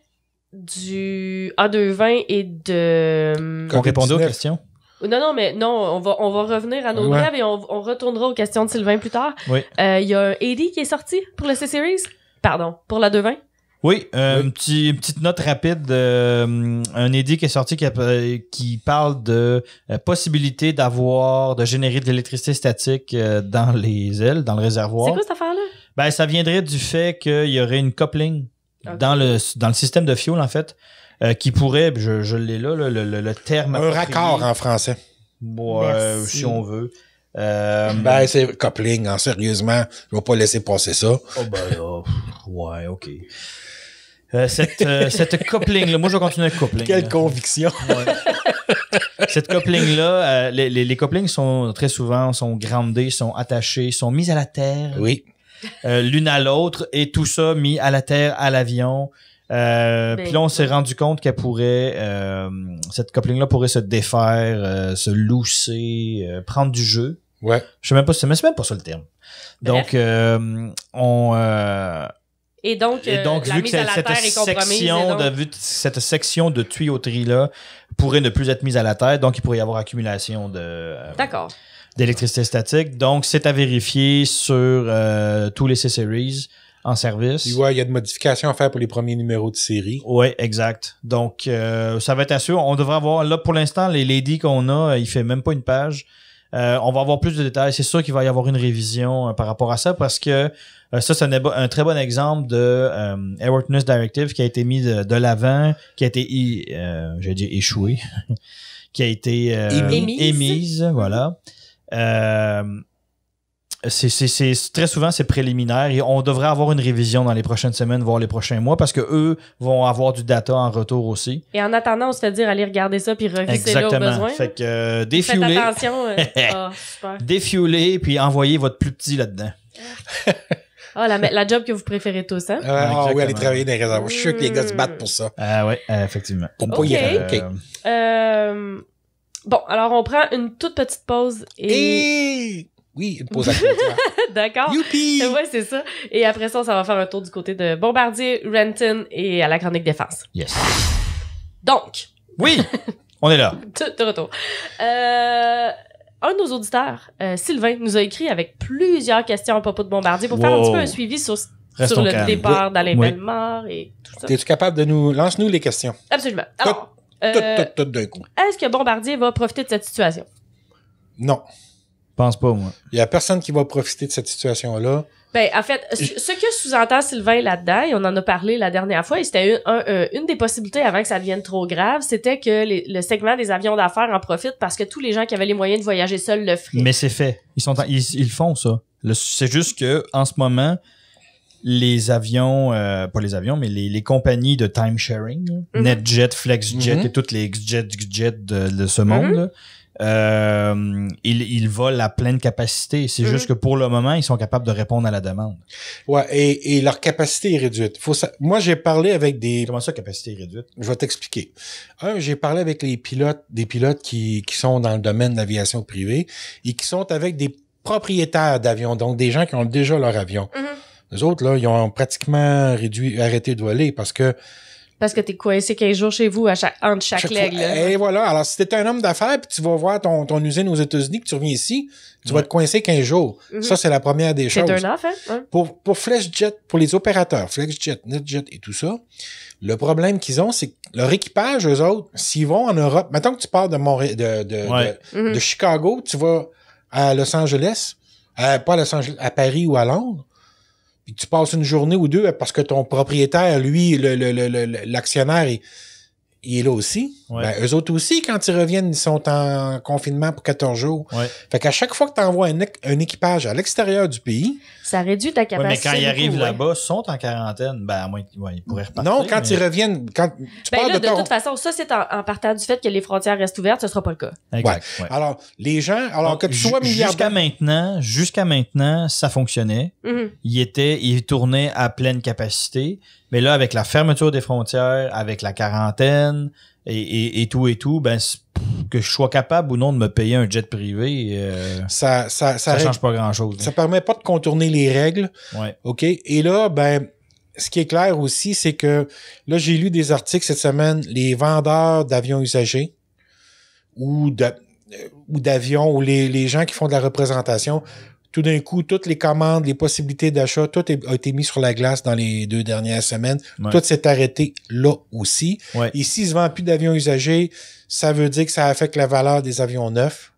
du A220 et de. Euh, on répondait aux questions. Non, non, mais non, on va, on va revenir à nos rêves et on, retournera aux questions de Sylvain plus tard. Euh, il y a un AD qui est sorti pour le C-Series. Pardon, pour la 220. Oui, euh, une petite note rapide. Euh, un édit qui est sorti qui, parle de euh, possibilité d'avoir, de générer de l'électricité statique euh, dans les ailes, dans le réservoir. C'est quoi cette affaire-là? Ben, ça viendrait du fait qu'il y aurait une coupling dans, le, dans le système de fuel, en fait, qui pourrait, je, l'ai là, le, le, terme. Un raccord en français. Ouais, si on veut. ben, c'est coupling, hein, sérieusement. Je vais pas laisser passer ça. Oh ben, là, ouais, ok. Euh, cette, euh, cette coupling-là, moi je vais continuer le coupling. Quelle conviction! cette coupling-là, euh, les, les, couplings sont très souvent sont grandés, sont attachés, sont mis à la terre. Oui. L'une à l'autre et tout ça mis à la terre, à l'avion. Ben, puis là, on s'est rendu compte qu'elle pourrait, cette coupling-là pourrait se défaire, se lousser, prendre du jeu. Ouais. Je sais même pas, c'est même pas ça le terme. Donc, on, et donc, euh, vu que cette Section de, tuyauterie-là pourrait ne plus être mise à la terre, donc il pourrait y avoir accumulation de. Euh, d'électricité statique. Donc, c'est à vérifier sur euh, tous les C-Series en service. Il y a de modifications à faire pour les premiers numéros de série. Oui, exact. Donc, ça va être assuré. On devrait avoir, là, pour l'instant, les lady qu'on a, il fait même pas une page. Euh, on va avoir plus de détails. C'est sûr qu'il va y avoir une révision euh, par rapport à ça parce que euh, ça, c'est un, très bon exemple de News Directive qui a été mis de, l'avant, qui a été, je échoué, qui a été émise. émise. voilà c'est très souvent c'est préliminaire et on devrait avoir une révision dans les prochaines semaines, voire les prochains mois, parce que eux vont avoir du data en retour aussi. Et en attendant, on se fait dire aller regarder ça puis revisez-le au exactement Fait que euh, Faites attention. oh, puis envoyez votre plus petit là-dedans. Ah, oh, la, la, job que vous préférez tous, hein? Ah oui, aller travailler dans les Je suis sûr que les gars se battent pour ça. Ah oui, euh, effectivement. Pour pas y aller. Euh, bon, alors on prend une toute petite pause et... Oui, une pause D'accord. Youpi! Ouais, c'est ça. Et après ça, on va faire un tour du côté de Bombardier, Renton et à la chronique défense. Yes. Donc. Oui! on est là. De, de retour. Euh, un de nos auditeurs, euh, Sylvain, nous a écrit avec plusieurs questions à propos de Bombardier pour faire un petit peu un suivi sur, sur le départ d'Alain oui. et tout ça. Es-tu capable de nous... Lance-nous les questions. Absolument. Alors, tout, euh, tout, d'un coup. Est-ce que Bombardier va profiter de cette situation? Non pense pas, moi. Il n'y a personne qui va profiter de cette situation-là. Ben, en fait, ce que sous-entend Sylvain là-dedans, et on en a parlé la dernière fois, et c'était une, des possibilités avant que ça devienne trop grave, c'était que le segment des avions d'affaires en profite parce que tous les gens qui avaient les moyens de voyager seuls le feraient. Mais c'est fait. Ils, sont ils, font ça. C'est juste que en ce moment, les avions, euh, pas les avions, mais les, compagnies de time sharing, mm-hmm. NetJet, FlexJet mm-hmm. et toutes les XJet, de, ce monde, mm-hmm euh, ils, ils, volent à pleine capacité. C'est mhm. juste que pour le moment, ils sont capables de répondre à la demande. Ouais, et, et leur capacité est réduite. Faut ça... Moi, j'ai parlé avec des. Comment ça, capacité est réduite? Je vais t'expliquer. Un, j'ai parlé avec les pilotes, des pilotes qui, qui sont dans le domaine de l'aviation privée et qui sont avec des propriétaires d'avions, donc des gens qui ont déjà leur avion. Les mhm. autres, là, ils ont pratiquement réduit, arrêté de voler parce que parce que t'es coincé 15 jours chez vous à chaque, entre chaque, lègue. Et eh, voilà. Alors, si t'es un homme d'affaires puis tu vas voir ton, ton usine aux États-Unis, que tu reviens ici, tu vas te coincé 15 jours. Mhm. Ça, c'est la première des choses. C'est un off, hein? Pour, pour Jet, pour les opérateurs, FlexJet, NetJet et tout ça, le problème qu'ils ont, c'est que leur équipage, eux autres, s'ils vont en Europe, Maintenant que tu parles de, Montréal, de, mhm. de, Chicago, tu vas à Los Angeles, euh, pas à Los Angeles, à Paris ou à Londres, tu passes une journée ou deux parce que ton propriétaire, lui, l'actionnaire, le, il est là aussi. les ben, eux autres aussi, quand ils reviennent, ils sont en confinement pour 14 jours. Fait qu'à chaque fois que tu envoies un, équipage à l'extérieur du pays, ça réduit ta capacité. mais quand ils arrivent là-bas, sont en quarantaine, ben, à moins qu'ils pourraient repartir. Non, quand ils reviennent, quand tu ben de, toute façon, ça, c'est en, partant du fait que les frontières restent ouvertes, ce sera pas le cas. Exact, alors, les gens, alors que tu sois milliardaire. Jusqu'à maintenant, jusqu'à maintenant, ça fonctionnait. Mm-hmm. Ils étaient, tournaient à pleine capacité. Mais là, avec la fermeture des frontières, avec la quarantaine et, et, et tout et tout, ben, que je sois capable ou non de me payer un jet privé, euh, ça, ça, change pas grand-chose. Hein. Ça permet pas de contourner les règles. OK? Et là, ben, ce qui est clair aussi, c'est que là, j'ai lu des articles cette semaine, les vendeurs d'avions usagés ou euh, d'avions ou les, les gens qui font de la représentation tout d'un coup, toutes les commandes, les possibilités d'achat, tout a été mis sur la glace dans les deux dernières semaines. Tout s'est arrêté là aussi. Et s'ils ne vendent plus d'avions usagés, ça veut dire que ça affecte la valeur des avions neufs.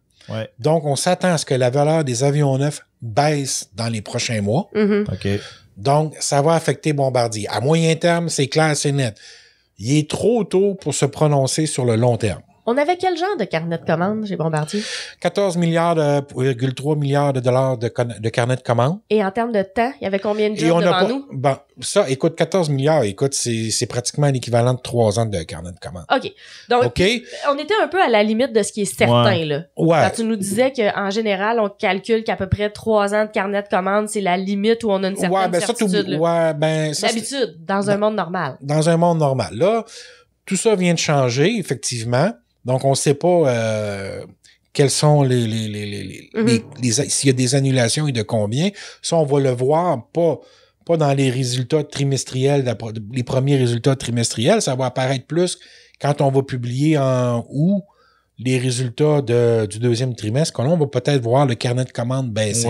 Donc, on s'attend à ce que la valeur des avions neufs baisse dans les prochains mois. Mm-hmm. Donc, ça va affecter Bombardier. À moyen terme, c'est clair, c'est net. Il est trop tôt pour se prononcer sur le long terme. On avait quel genre de carnet de commandes j'ai Bombardier? 14 milliards, de, 3 milliards de dollars de, de carnet de commandes. Et en termes de temps, il y avait combien de jours devant nous? Ben, ça, écoute, 14 milliards, écoute, c'est pratiquement l'équivalent de trois ans de carnet de commandes. OK. Donc, on était un peu à la limite de ce qui est certain, là. Quand tu nous disais qu'en général, on calcule qu'à peu près trois ans de carnet de commandes, c'est la limite où on a une certaine ouais, ben, certitude. Ben, D'habitude, dans un monde normal. Dans un monde normal. Là, tout ça vient de changer, effectivement. Donc, on ne sait pas euh, quels sont mm-hmm. les. s'il y a des annulations et de combien. Ça, on va le voir pas, pas dans les résultats trimestriels, les premiers résultats trimestriels. Ça va apparaître plus quand on va publier en août les résultats du deuxième trimestre, là, on va peut-être voir le carnet de commandes baisser.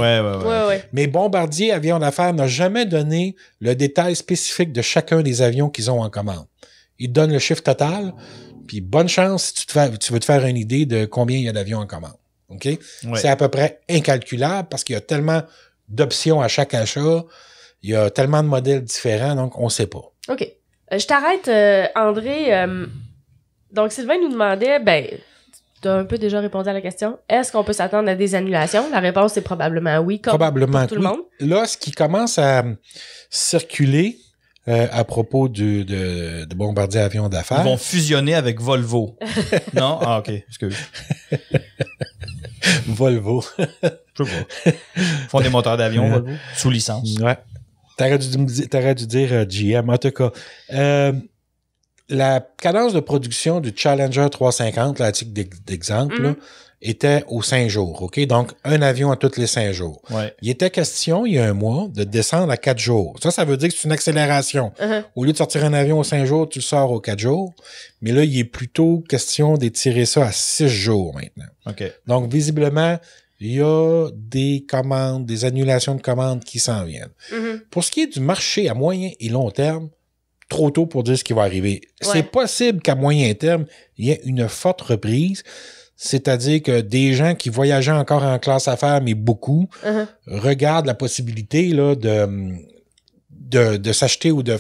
Mais Bombardier Avion d'affaires n'a jamais donné le détail spécifique de chacun des avions qu'ils ont en commande. Ils donnent le chiffre total, puis bonne chance si tu, tu veux te faire une idée de combien il y a d'avions en commande. OK? C'est à peu près incalculable parce qu'il y a tellement d'options à chaque achat. Il y a tellement de modèles différents, donc on ne sait pas. OK. Euh, je t'arrête, euh, André. Euh, donc, Sylvain nous demandait, ben, tu as un peu déjà répondu à la question. Est-ce qu'on peut s'attendre à des annulations? La réponse est probablement oui, comme probablement pour tout le monde. Là, ce qui commence à circuler, euh, à propos du, de, bombardier avion d'affaires. Ils vont fusionner avec Volvo. non? Ah, OK. Excuse. Volvo. Je Ils font des moteurs d'avion, Volvo. Sous licence. Ouais. T'aurais dû, dû, dire euh, GM. En tout cas, euh, la cadence de production du Challenger 350, là, d'exemple, là, mm-hmm était au cinq jours, OK? Donc, un avion à tous les cinq jours. Il était question, il y a un mois, de descendre à quatre jours. Ça, ça veut dire que c'est une accélération. Uh-huh. Au lieu de sortir un avion au cinq jours, tu sors au quatre jours. Mais là, il est plutôt question d'étirer ça à six jours maintenant. OK. Donc, visiblement, il y a des commandes, des annulations de commandes qui s'en viennent. Uh-huh. Pour ce qui est du marché à moyen et long terme, trop tôt pour dire ce qui va arriver. C'est possible qu'à moyen terme, il y ait une forte reprise. C'est-à-dire que des gens qui voyageaient encore en classe affaires, mais beaucoup, uh-huh. regardent la possibilité là, de, de, s'acheter ou de,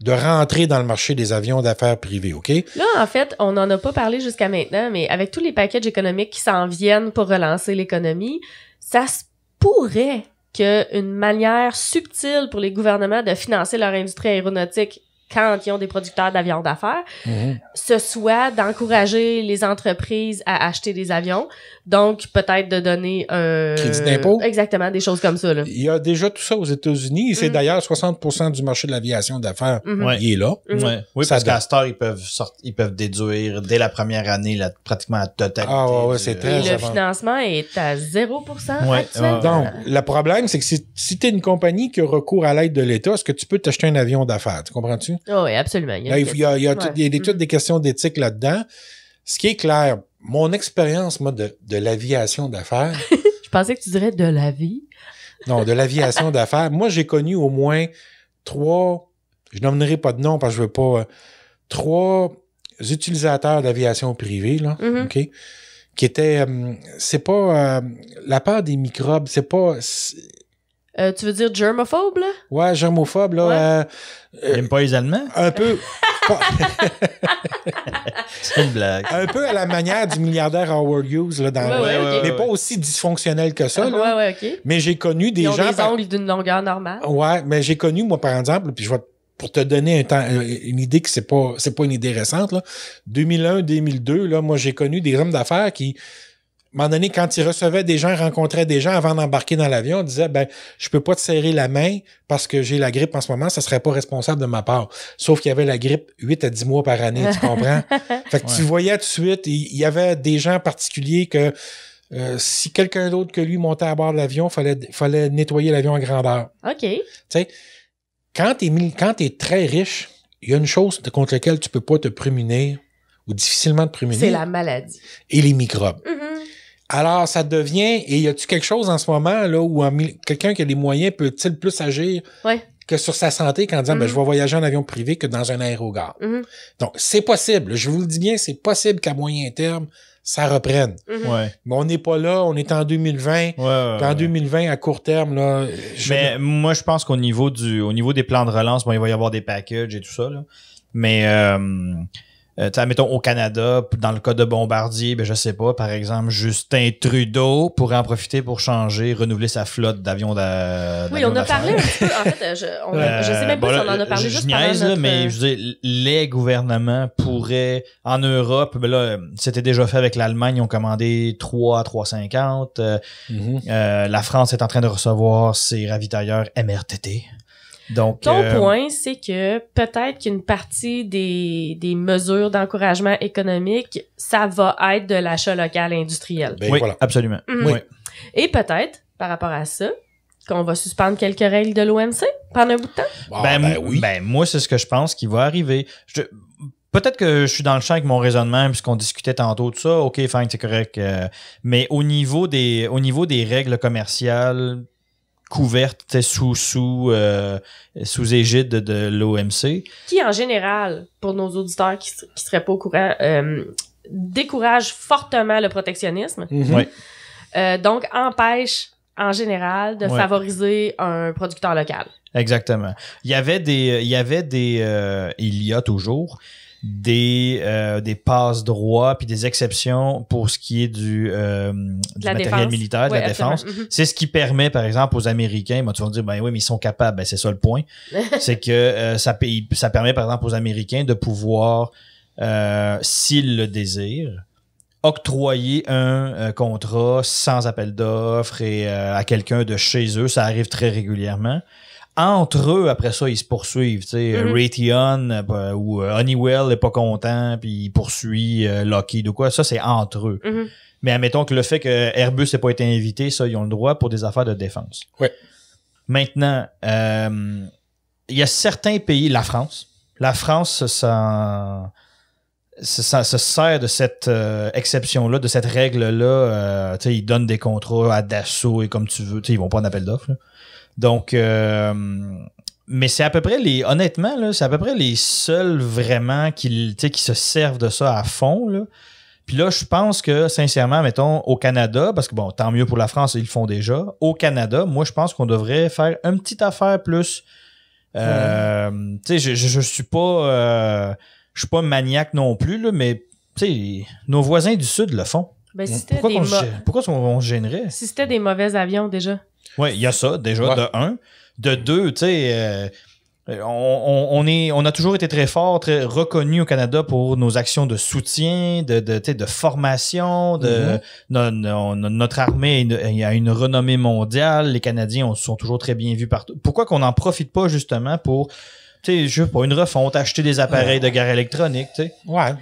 de rentrer dans le marché des avions d'affaires privés, OK? Là, en fait, on n'en a pas parlé jusqu'à maintenant, mais avec tous les packages économiques qui s'en viennent pour relancer l'économie, ça se pourrait qu'une manière subtile pour les gouvernements de financer leur industrie aéronautique quand ils ont des producteurs d'avions d'affaires, mhm. ce soit d'encourager les entreprises à acheter des avions. Donc, peut-être de donner un... Crédit d'impôt? Exactement, des choses comme ça. Il y a déjà tout ça aux États-Unis. C'est mhm. d'ailleurs 60 du marché de l'aviation d'affaires mhm. qui est là. Oui, parce qu'à ils peuvent, sortir, ils peuvent déduire dès la première année pratiquement la totalité. Ah ouais, c'est très... Et le financement est à 0 actuellement. Donc, le problème, c'est que si, si tu es une compagnie qui a recours à l'aide de l'État, est-ce que tu peux t'acheter un avion d'affaires? Tu comprends-tu? Oh ah oui, absolument. Il y a, des, toutes des questions d'éthique là-dedans. Ce qui est clair, mon expérience, moi, de, l'aviation d'affaires. Je pensais que tu dirais de la vie. non, de l'aviation d'affaires. Moi, j'ai connu au moins trois, je nommerai pas de nom parce que je veux pas, euh, trois utilisateurs d'aviation privée, là, mm-hmm. OK? Qui étaient, euh, c'est pas, euh, la part des microbes, c'est pas, euh, tu veux dire germophobe, là? Ouais, germophobe, là. Euh, euh, J'aime pas les Allemands? Un peu. C'est une blague. Un peu à la manière du milliardaire Howard Hughes, là, dans ouais, mais pas aussi dysfonctionnel que ça. Ah, là. Ouais, OK. Mais j'ai connu des gens. Des d'une longueur normale. Ouais, mais j'ai connu, moi, par exemple, puis je vais pour te donner un temps, une idée que c'est pas, c'est pas une idée récente, là. 2001, 2002, là, moi, j'ai connu des hommes d'affaires qui, un moment donné, quand il recevait des gens, rencontrait des gens avant d'embarquer dans l'avion, disait ben je peux pas te serrer la main parce que j'ai la grippe en ce moment, ça serait pas responsable de ma part. Sauf qu'il y avait la grippe 8 à 10 mois par année, tu comprends Fait que tu voyais tout de suite, il y avait des gens particuliers que euh, si quelqu'un d'autre que lui montait à bord de l'avion, fallait fallait nettoyer l'avion en grandeur. OK. Tu sais, quand tu es, quand es très riche, il y a une chose contre laquelle tu peux pas te prémunir ou difficilement te prémunir. C'est la maladie. Et les microbes. Mm-hmm. Alors, ça devient. Et y a-tu quelque chose en ce moment là où quelqu'un qui a des moyens peut-il plus agir que sur sa santé qu'en disant ben, mm-hmm. je vais voyager en avion privé que dans un aérogare. Mm-hmm. Donc, c'est possible. Je vous le dis bien, c'est possible qu'à moyen terme, ça reprenne. Mm-hmm. Mais on n'est pas là, on est en 2020. en 2020, à court terme, là. Mais moi, je pense qu'au niveau du, au niveau des plans de relance, il va y avoir des packages et tout ça. Mais euh, euh, mettons au Canada, dans le cas de Bombardier, ben, je sais pas, par exemple, Justin Trudeau pourrait en profiter pour changer, renouveler sa flotte d'avions d'a... Oui, on a parlé un peu. En fait, euh, je, on, je sais même pas euh, si on en a parlé juste mais euh, je veux dire, les gouvernements pourraient, en Europe, ben là, c'était déjà fait avec l'Allemagne, ils ont commandé 3 à 3,50. Mm-hmm. la France est en train de recevoir ses ravitailleurs MRTT. Donc, Ton euh, point, c'est que peut-être qu'une partie des, mesures d'encouragement économique, ça va être de l'achat local industriel. Ben oui, absolument. Mhm. Et peut-être, par rapport à ça, qu'on va suspendre quelques règles de l'OMC pendant un bout de temps? ben, ben oui. ben, moi, c'est ce que je pense qui va arriver. peut-être que je suis dans le champ avec mon raisonnement puisqu'on discutait tantôt de ça. OK, fine, c'est correct. Euh, mais au niveau des au niveau des règles commerciales, couverte sous sous euh, sous égide de, l'OMC. Qui en général, pour nos auditeurs qui, qui seraient pas au courant, euh, décourage fortement le protectionnisme. Mhm. Euh, donc empêche en général de favoriser un producteur local. Exactement. Il y avait des il y avait des il y a toujours des, euh, des passes droits puis des exceptions pour ce qui est du, euh, matériel militaire, de la défense. Mm-hmm. C'est ce qui permet, par exemple, aux Américains, moi, tu vas dire, ben oui, mais ils sont capables. Ben, c'est ça le point. c'est que euh, ça, ça permet, par exemple, aux Américains de pouvoir, s'ils le désirent, octroyer un contrat sans appel d'offres et à quelqu'un de chez eux. Ça arrive très régulièrement. Entre eux, après ça, ils se poursuivent. Mhm. Raytheon euh, bah, ou euh, Honeywell n'est pas content, puis il poursuit euh, Lockheed ou quoi. Ça, c'est entre eux. Mhm. Mais admettons que le fait que Airbus n'ait pas été invité, ça, ils ont le droit pour des affaires de défense. Oui. Maintenant, il y a certains pays, la France. La France ça, ça, se sert de cette exception-là, de cette règle-là. sais, ils donnent des contrats à Dassault et comme tu veux. sais, ils vont pas en appel d'offres. Donc, euh, mais c'est à peu près les. Honnêtement, c'est à peu près les seuls vraiment qui, qui se servent de ça à fond. Là. Puis là, je pense que, sincèrement, mettons, au Canada, parce que bon, tant mieux pour la France, ils le font déjà. Au Canada, moi, je pense qu'on devrait faire une petite affaire plus. Euh, tu sais, je, je, suis pas. Euh, je suis pas maniaque non plus, là, mais nos voisins du Sud le font. Ben, pourquoi, on, pourquoi qu'on gênerait? Si c'était des mauvais avions déjà. Oui, il y a ça, déjà, de un. De deux, tu sais. Euh, on, est, on a toujours été très fort, très reconnu au Canada pour nos actions de soutien, de, de, de formation. De, mm-hmm. notre armée a une renommée mondiale. Les Canadiens sont toujours très bien vus partout. Pourquoi qu'on n'en profite pas justement pour tu sais, pour une refonte, acheter des appareils de guerre électronique, tu Ouais,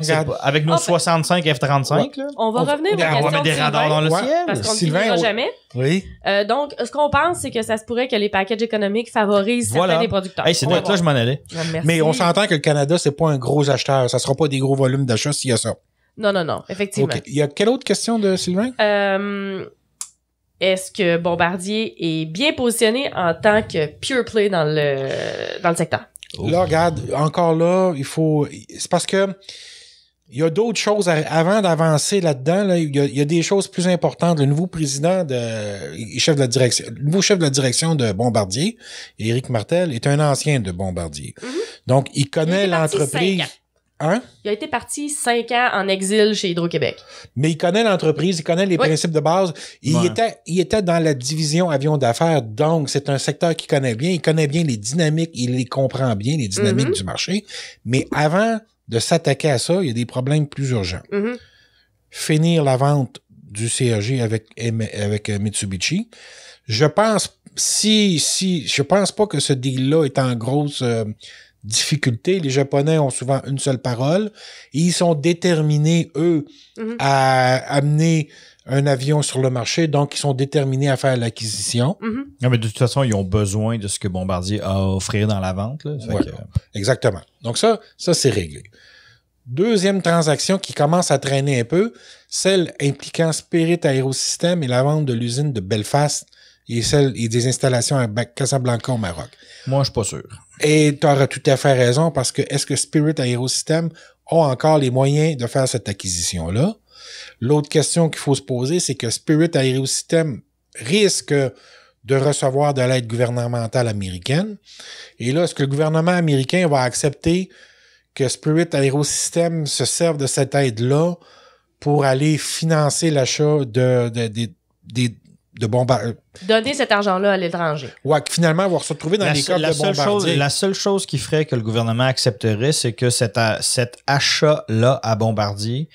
Avec nos 65 ah, F-35, là. On va revenir aux On va mettre des radars dans le ciel. Parce qu'on ne jamais. Oui. Euh, donc, ce qu'on pense, c'est que ça se pourrait que les packages économiques favorisent certains des producteurs. Hey, c'est toi, je m'en allais. Ah, Mais on s'entend que le Canada, c'est pas un gros acheteur. Ça sera pas des gros volumes d'achat s'il y a ça. Non, non, non, effectivement. Il y a quelle autre question de Sylvain? Euh, est-ce que Bombardier est bien positionné en tant que pure play dans le, dans le secteur? Oh. Là, regarde, encore là, il faut. C'est parce que il y a d'autres choses avant d'avancer là-dedans. il, y a, des choses plus importantes. Le nouveau président de chef de la direction, le nouveau chef de la direction de Bombardier, Éric Martel, est un ancien de Bombardier. Mm-hmm. Donc, il connaît l'entreprise. Hein? Il a été parti cinq ans en exil chez Hydro-Québec. Mais il connaît l'entreprise, il connaît les principes de base. Il, était, il était dans la division avion d'affaires, donc c'est un secteur qu'il connaît bien. Il connaît bien les dynamiques, il les comprend bien, les dynamiques mhm. du marché. Mais avant de s'attaquer à ça, il y a des problèmes plus urgents. Mhm. Finir la vente du CRG avec, avec euh, Mitsubishi. Je pense, si, si, je pense pas que ce deal-là est en grosse. Euh, difficulté. Les Japonais ont souvent une seule parole ils sont déterminés, eux, mhm. à amener un avion sur le marché, donc ils sont déterminés à faire l'acquisition. Mhm. Non, mais de toute façon, ils ont besoin de ce que Bombardier a à offrir dans la vente. Exactement. Donc ça, ça c'est réglé. Deuxième transaction qui commence à traîner un peu, celle impliquant Spirit Aérosystème et la vente de l'usine de Belfast et celle et des installations à Casablanca au Maroc. Moi, je suis pas sûr. Et tu auras tout à fait raison parce que est-ce que Spirit Aerosystem ont encore les moyens de faire cette acquisition-là? L'autre question qu'il faut se poser, c'est que Spirit Aerosystem risque de recevoir de l'aide gouvernementale américaine. Et là, est-ce que le gouvernement américain va accepter que Spirit Aerosystem se serve de cette aide-là pour aller financer l'achat de, de, de, de, de bombardier. Donner cet argent-là à l'étranger. Oui, finalement, avoir se retrouver dans la, les coffres de bombardier. la seule chose qui ferait que le gouvernement accepterait, c'est que cet achat-là à bombardier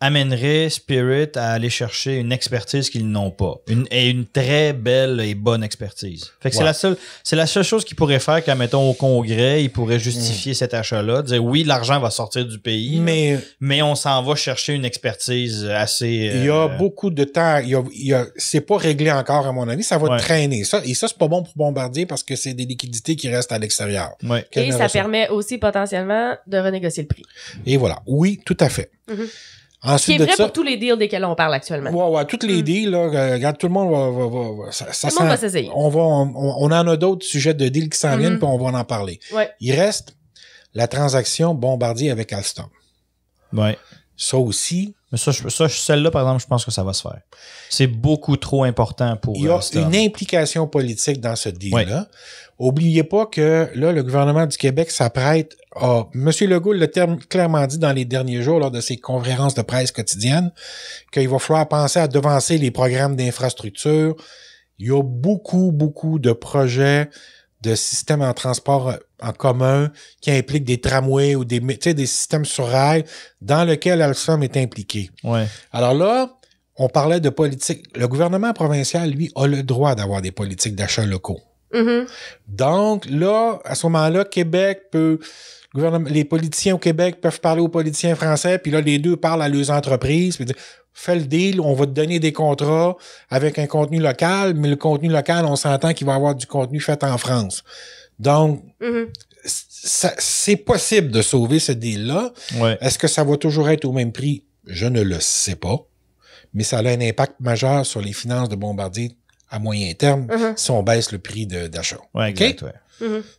amènerait Spirit à aller chercher une expertise qu'ils n'ont pas. et une très belle et bonne expertise. Fait que c'est la seule, la seule chose qu'ils pourrait faire qu'à mettons, au Congrès, ils pourraient justifier mm. cet achat-là, dire oui, l'argent va sortir du pays, mais, on s'en va chercher une expertise assez. il y a euh, beaucoup de temps, il y a, c'est pas réglé encore, à mon avis, ça va traîner. Ça, et ça, c'est pas bon pour Bombardier parce que c'est des liquidités qui restent à l'extérieur. Et ça permet aussi potentiellement de renégocier le prix. Et voilà. Oui, tout à fait. Mm-hmm. Ah, c'est est vrai pour tous les deals desquels on parle actuellement. Ouais, ouais, tous les hmm. deals, là, euh, regarde, tout le monde va, va, tout le monde va s'essayer. On, va, on, en a d'autres sujets de deals qui s'en viennent, hmm. puis on va en parler. Il reste la transaction Bombardier avec Alstom. Ouais. Ça aussi. Mais ça, celle-là, par exemple, je pense que ça va se faire. C'est beaucoup trop important pour. Il y a une implication politique dans ce deal-là. Oubliez pas que là, le gouvernement du Québec s'apprête Monsieur M. Legault le terme clairement dit dans les derniers jours lors de ses conférences de presse quotidiennes qu'il va falloir penser à devancer les programmes d'infrastructure. Il y a beaucoup, beaucoup de projets de systèmes en transport euh, en commun qui impliquent des tramways ou des, des systèmes sur rail dans lesquels Alstom est impliqué. Ouais. Alors là, on parlait de politique. Le gouvernement provincial, lui, a le droit d'avoir des politiques d'achat locaux. Mm-hmm. Donc, là, à ce moment-là, Québec peut les politiciens au Québec peuvent parler aux politiciens français, puis là, les deux parlent à leurs entreprises, puis disent, fais le deal, on va te donner des contrats avec un contenu local, mais le contenu local, on s'entend qu'il va avoir du contenu fait en France. Donc, mm-hmm. c'est possible de sauver ce deal-là. Est-ce que ça va toujours être au même prix? Je ne le sais pas. Mais ça a un impact majeur sur les finances de Bombardier à moyen terme mm-hmm. si on baisse le prix d'achat. Mm-hmm.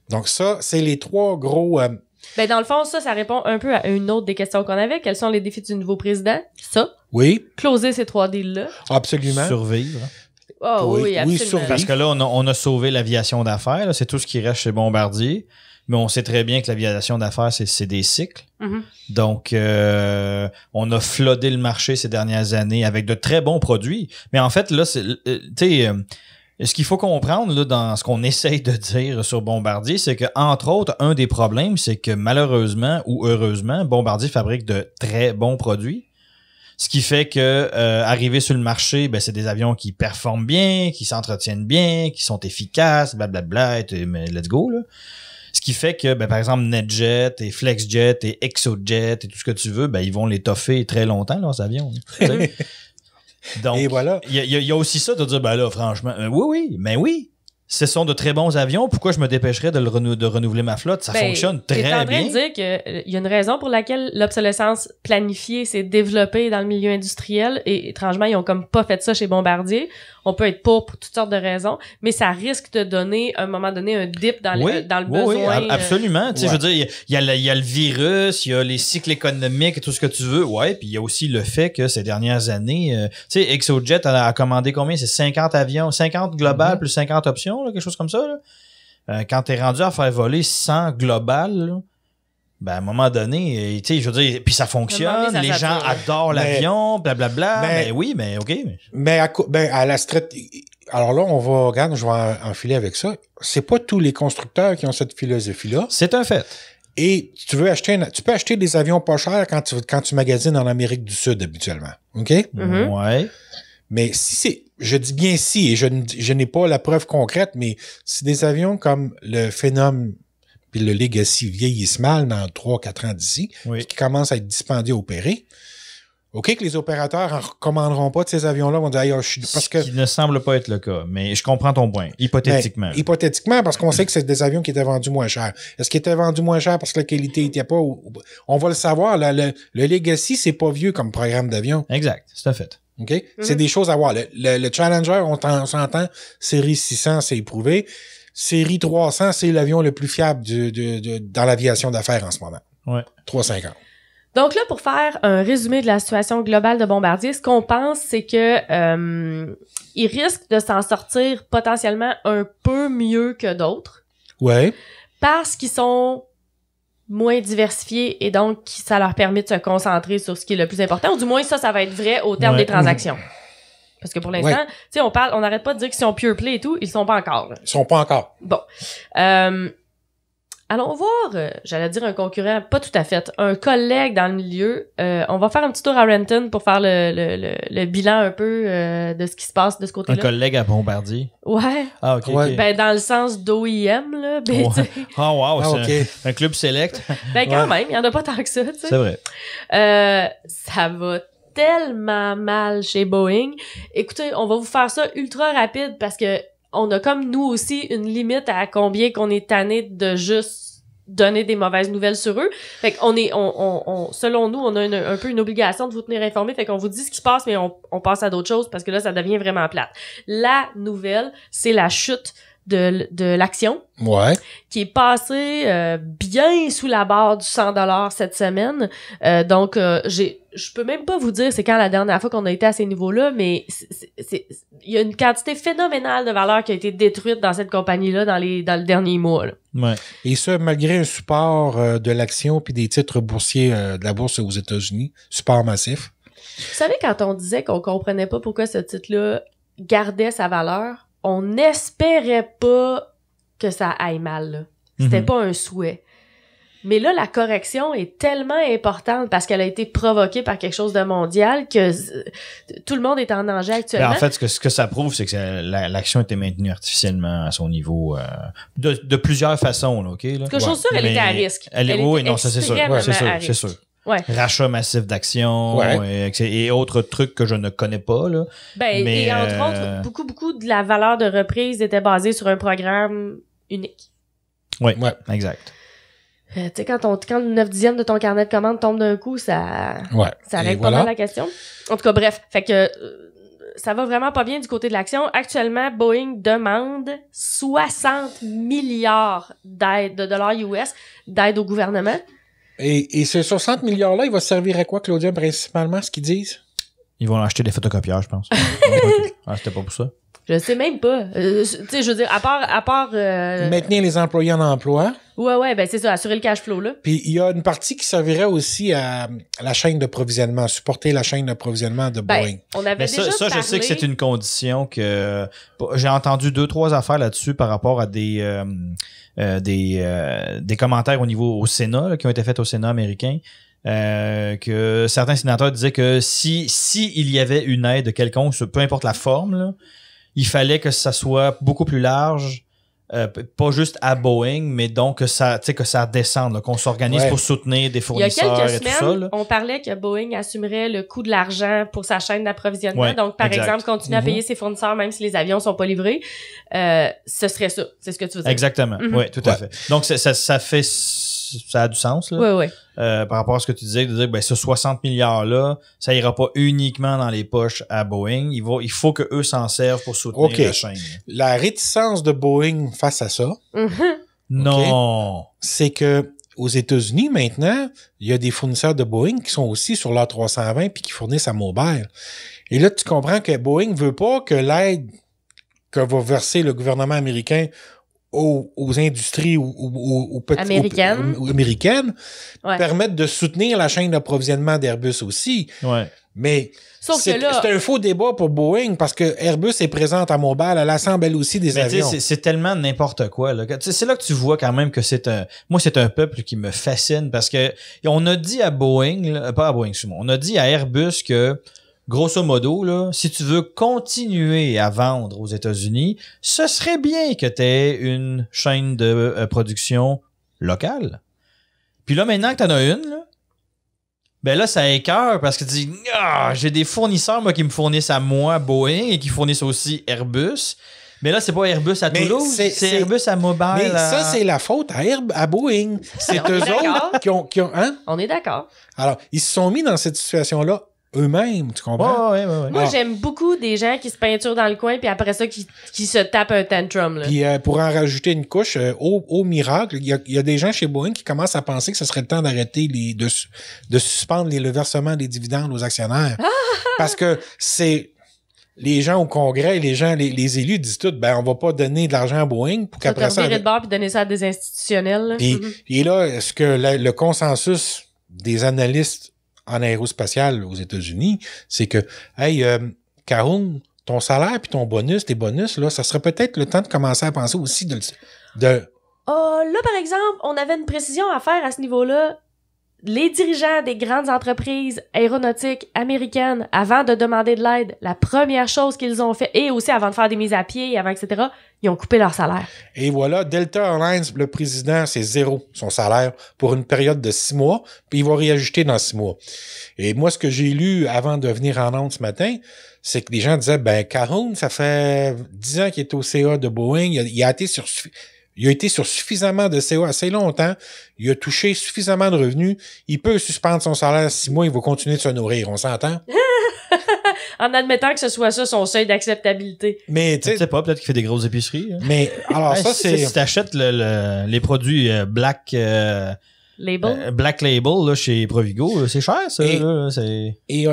Donc ça, c'est les trois gros euh, ben, dans le fond, ça, ça répond un peu à une autre des questions qu'on avait. Quels sont les défis du nouveau président? Ça. Oui. Closer ces trois deals-là. Absolument. Survivre. Oh, oui, absolument. Parce que là, on a, sauvé l'aviation d'affaires. C'est tout ce qui reste chez Bombardier. Mais on sait très bien que l'aviation d'affaires, c'est des cycles. Mm-hmm. Donc, euh, on a flodé le marché ces dernières années avec de très bons produits. Mais en fait, là, c'est, euh, tu sais, euh, ce qu'il faut comprendre là, dans ce qu'on essaye de dire sur Bombardier, c'est que, entre autres, un des problèmes, c'est que malheureusement ou heureusement, Bombardier fabrique de très bons produits. Ce qui fait que euh, arriver sur le marché, ben, c'est des avions qui performent bien, qui s'entretiennent bien, qui sont efficaces, blablabla, et, mais let's go. Là. Ce qui fait que, ben, par exemple, NetJet et FlexJet et ExoJet et tout ce que tu veux, ben, ils vont l'étoffer très longtemps, leurs avions. Donc, voilà. Il y, a aussi ça de dire, ben là, franchement, euh, oui, oui, mais oui. Ce sont de très bons avions. Pourquoi je me dépêcherais de, renouveler ma flotte? Ça ben, fonctionne très bien. en dire qu'il euh, y a une raison pour laquelle l'obsolescence planifiée s'est développée dans le milieu industriel et étrangement, ils ont comme pas fait ça chez Bombardier on peut être pauvre pour toutes sortes de raisons, mais ça risque de donner, à un moment donné, un dip dans, le, dans le besoin. Oui, euh, absolument. Je veux dire, il y, a le virus, il y a les cycles économiques tout ce que tu veux. Ouais, puis il y a aussi le fait que ces dernières années, euh, tu sais, ExoJet a, commandé combien? C'est 50 avions, 50 globales mm-hmm. plus 50 options, quelque chose comme ça. Euh, quand tu es rendu à faire voler 100 globales, ben, à un moment donné, euh, tu je veux dire, puis ça fonctionne, les gens adorent l'avion, blablabla. Bla, mais, ben oui, mais OK. Mais à, ben, à la Alors là, on va, regarde, je vais enfiler avec ça. C'est pas tous les constructeurs qui ont cette philosophie-là. C'est un fait. Et tu veux acheter, tu peux acheter des avions pas chers quand tu, magasines en Amérique du Sud habituellement. OK? Mhm. Ouais. Mais si c'est, je dis bien si, et je, n'ai pas la preuve concrète, mais si des avions comme le Phenom le legacy vieillisse mal dans 3-4 ans d'ici, qui commence à être dispendieux à opérer. OK que les opérateurs en recommanderont pas de ces avions-là, vont dire oh, je suis... parce que... Ce ne semble pas être le cas, mais je comprends ton point, hypothétiquement. Ben, hypothétiquement, parce qu'on sait que c'est des avions qui étaient vendus moins cher. Est-ce qu'ils étaient vendus moins cher parce que la qualité n'était pas... On va le savoir, le, Legacy, c'est pas vieux comme programme d'avion. Exact, c'est à fait. OK? C'est mhm. des choses à voir. Le, Challenger, on, on s'entend, série 600, c'est éprouvé série 300, c'est l'avion le plus fiable dans l'aviation d'affaires en ce moment. Ouais. 350. Donc là, pour faire un résumé de la situation globale de Bombardier, ce qu'on pense, c'est que euh, ils risquent de s'en sortir potentiellement un peu mieux que d'autres. Ouais. Parce qu'ils sont moins diversifiés et donc ça leur permet de se concentrer sur ce qui est le plus important. du moins, ça, ça va être vrai au terme des transactions. Parce que pour l'instant, tu sais, on parle, on n'arrête pas de dire si on pure play et tout, ils sont pas encore. Ils sont pas encore. Bon. Euh, allons voir, euh, j'allais dire un concurrent, pas tout à fait, un collègue dans le milieu. Euh, on va faire un petit tour à Renton pour faire le, le, le, bilan un peu de ce qui se passe de ce côté-là. Un collègue à Bombardier? Ouais. Ah, OK. Ben, dans le sens d'OIM, là. Ben, Ah, wow, ah, un, club select. ben, quand même, il n'y en a pas tant que ça, tu sais. C'est vrai. ça va tellement mal chez Boeing. Écoutez, on va vous faire ça ultra rapide parce que on a comme nous aussi une limite à combien qu'on est tanné de juste donner des mauvaises nouvelles sur eux. Fait qu'on est, on, selon nous, on a un peu une obligation de vous tenir informé. Fait qu'on vous dit ce qui se passe, mais on, on passe à d'autres choses parce que là, ça devient vraiment plate. La nouvelle, c'est la chute de, l'action. Ouais. Qui est passée euh, bien sous la barre du 100 dollars cette semaine. Euh, donc, euh, j'ai je peux même pas vous dire c'est quand la dernière fois qu'on a été à ces niveaux-là, mais il y a une quantité phénoménale de valeur qui a été détruite dans cette compagnie-là dans, les, dans le dernier mois. Et ça, malgré un support euh, de l'action puis des titres boursiers euh, de la bourse aux États-Unis, support massif. Vous savez, quand on disait qu'on comprenait pas pourquoi ce titre-là gardait sa valeur, on n'espérait pas que ça aille mal. C'était mhm. pas un souhait. Mais là, la correction est tellement importante parce qu'elle a été provoquée par quelque chose de mondial que euh, tout le monde est en danger ben, actuellement. en fait, ce que, ce que ça prouve, c'est que l'action a était maintenue artificiellement à son niveau euh, de, plusieurs façons. Là, Quelque chose sûr, elle était à risque. Elle, est non, ça c'est sûr. c'est sûr, sûr. Rachat massif d'actions et, autres trucs que je ne connais pas. Ben, et entre autres, euh, beaucoup, beaucoup de la valeur de reprise était basée sur un programme unique. Oui, ouais. exact. Euh, tu sais, quand, ton, quand le 9 dixième de ton carnet de commandes tombe d'un coup, ça, ça règle pas mal la question. En tout cas, bref, fait que euh, ça va vraiment pas bien du côté de l'action. Actuellement, Boeing demande 60 milliards d'aide, de dollars US d'aide au gouvernement. Et, et ces 60 milliards-là, ils vont servir à quoi, Claudia, principalement, ce qu'ils disent? Ils vont acheter des photocopieurs, je pense. ah, c'était pas pour ça. Je sais même pas. Euh, tu sais, je veux dire, à part. À part Maintenir les employés en emploi. Ouais, ouais, ben c'est ça, assurer le cash flow, là. Puis il y a une partie qui servirait aussi à la chaîne d'approvisionnement, supporter la chaîne d'approvisionnement de ben, Boeing. On ça, je sais que c'est une condition que. J'ai entendu deux, trois affaires là-dessus par rapport à des. Euh, euh, des, euh, des commentaires au niveau au Sénat qui ont été faits au Sénat américain que certains sénateurs disaient que si si il y avait une aide quelconque, peu importe la forme, là, il fallait que ça soit beaucoup plus large euh, pas juste à Boeing, mais donc que ça, que ça descende, qu'on s'organise pour soutenir des fournisseurs. Il y a quelques semaines, on parlait que Boeing assumerait le coût de l'argent pour sa chaîne d'approvisionnement. donc, par exemple, continuer à mm-hmm. payer ses fournisseurs même si les avions sont pas livrés, euh, ce serait ça. C'est ce que tu veux dire. Exactement. Mm-hmm. Oui, tout à fait. Donc, ça, ça fait ça a du sens. Là. Oui, oui. Euh, par rapport à ce que tu disais, de dire que ben, ce 60 milliards-là, ça ira pas uniquement dans les poches à Boeing. Il, faut qu'eux s'en servent pour soutenir la chaîne. La réticence de Boeing face à ça, mm-hmm. non. C'est que aux États-Unis, maintenant, il y a des fournisseurs de Boeing qui sont aussi sur l'A320 puis qui fournissent à mobile. Et là, tu comprends que Boeing veut pas que l'aide que va verser le gouvernement américain aux, industries ou aux, aux, américaines, américaines permettent de soutenir la chaîne d'approvisionnement d'Airbus aussi. Mais c'est un faux débat pour Boeing parce que Airbus est présente à Mobile, elle assemble aussi des Mais avions. C'est tellement n'importe quoi. C'est là que tu vois quand même que c'est un. Moi, c'est un peuple qui me fascine parce que on a dit à Boeing, pas à Boeing, on a dit à Airbus que grosso modo, si tu veux continuer à vendre aux États-Unis, ce serait bien que tu aies une chaîne de euh, production locale. Puis là, maintenant que tu en as une, là, ben là, ça écœure parce que tu dis ah, j'ai des fournisseurs moi, qui me fournissent à moi Boeing et qui fournissent aussi Airbus. Mais là, c'est pas Airbus à Toulouse, c'est Airbus à Mobile. Mais ça, c'est la faute à, à Boeing. C'est eux autres qui ont, qui ont. Hein? On est d'accord. Alors, ils se sont mis dans cette situation-là eux-mêmes, tu comprends? Moi, ah. j'aime beaucoup des gens qui se peinturent dans le coin, puis après ça, qui, se tapent un tantrum. Puis euh, pour en rajouter une couche, euh, au, miracle, il y, a, des gens chez Boeing qui commencent à penser que ce serait le temps d'arrêter les, de, de suspendre les, le versement des dividendes aux actionnaires. Ah! parce que c'est les gens au Congrès, les gens, les, élus disent tout, ben on va pas donner de l'argent à Boeing pour qu'après ça. de puis donner ça à des institutionnels. Puis, mm-hmm. Et là, est-ce que le consensus des analystes en aérospatial aux États-Unis, c'est que, hey, euh, ton salaire puis ton bonus, tes bonus, là, ça serait peut-être le temps de commencer à penser aussi de. de... Ah, là, par exemple, on avait une précision à faire à ce niveau-là les dirigeants des grandes entreprises aéronautiques américaines, avant de demander de l'aide, la première chose qu'ils ont fait, et aussi avant de faire des mises à pied, avant, etc., ils ont coupé leur salaire. Et voilà, Delta Airlines, le président, c'est zéro son salaire pour une période de six mois, puis il va réajuster dans six mois. Et moi, ce que j'ai lu avant de venir en Nantes ce matin, c'est que les gens disaient, ben, Cahoon, ça fait dix ans qu'il est au CA de Boeing, il a été sur il a été sur suffisamment de CO assez longtemps, il a touché suffisamment de revenus, il peut suspendre son salaire six mois, il va continuer de se nourrir, on s'entend? en admettant que ce soit ça son seuil d'acceptabilité. Mais tu sais pas, peut-être qu'il fait des grosses épiceries. Hein. Mais alors ça c'est si t'achètes le, les produits euh, black euh, label, euh, black label là, chez Provigo, c'est cher ça. Et, et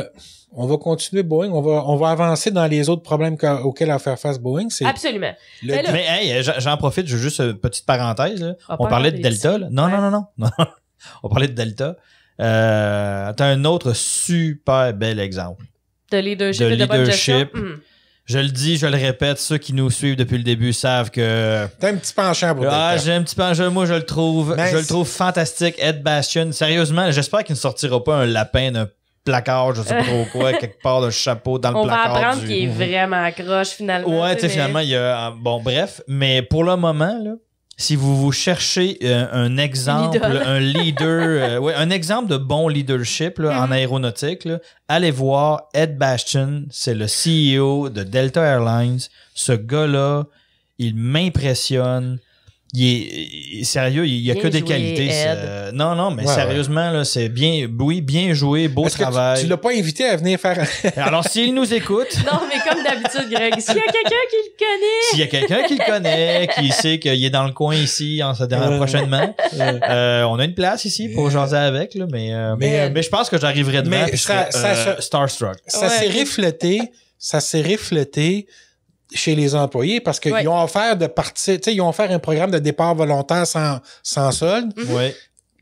on va continuer Boeing, on va, on va avancer dans les autres problèmes auxquels a faire face Boeing. Absolument. Ben Mais, euh, j'en profite, je juste une euh, petite parenthèse. On parlait de Delta. Non, non, non, non, on parlait de Delta. Euh, T'as un autre super bel exemple. De leadership. De De hmm. je le dis, je le répète, ceux qui nous suivent depuis le début savent que. T'as un petit penchant pour Ah, j'ai un petit penchant. Moi, je le trouve. Je le trouve fantastique. Ed Bastion. Sérieusement, j'espère qu'il ne sortira pas un lapin d'un placard, je sais pas trop quoi, quelque part, le chapeau dans le placard. On va apprendre qu'il est vraiment accroche finalement. Ouais, tu sais, finalement, il y a. Bon, bref, mais pour le moment, si vous vous cherchez euh, un exemple, un leader, euh, un exemple de bon leadership en mhm. aéronautique, allez voir Ed Bastian, c'est le CEO de Delta Airlines. Ce gars-là, il m'impressionne il est, sérieux, il n'y a que des qualités. Euh, non, non, mais sérieusement, là, c'est bien, oui, bien joué, beau travail. Que tu, l'as pas invité à venir faire. Alors, s'il nous écoute. non, mais comme d'habitude, Greg, s'il y a quelqu'un qui le connaît. S'il y a quelqu'un qui le connaît, qui sait qu'il est dans le coin ici, en se prochainement, euh, on a une place ici pour jaser avec, là, mais, euh, mais, je pense que j'arriverai demain. Mais ça, Starstruck. Ça s'est reflété, ça s'est reflété chez les employés parce qu'ils ont offert de partir, tu sais, ils ont offert un programme de départ volontaire sans, sans solde mhm.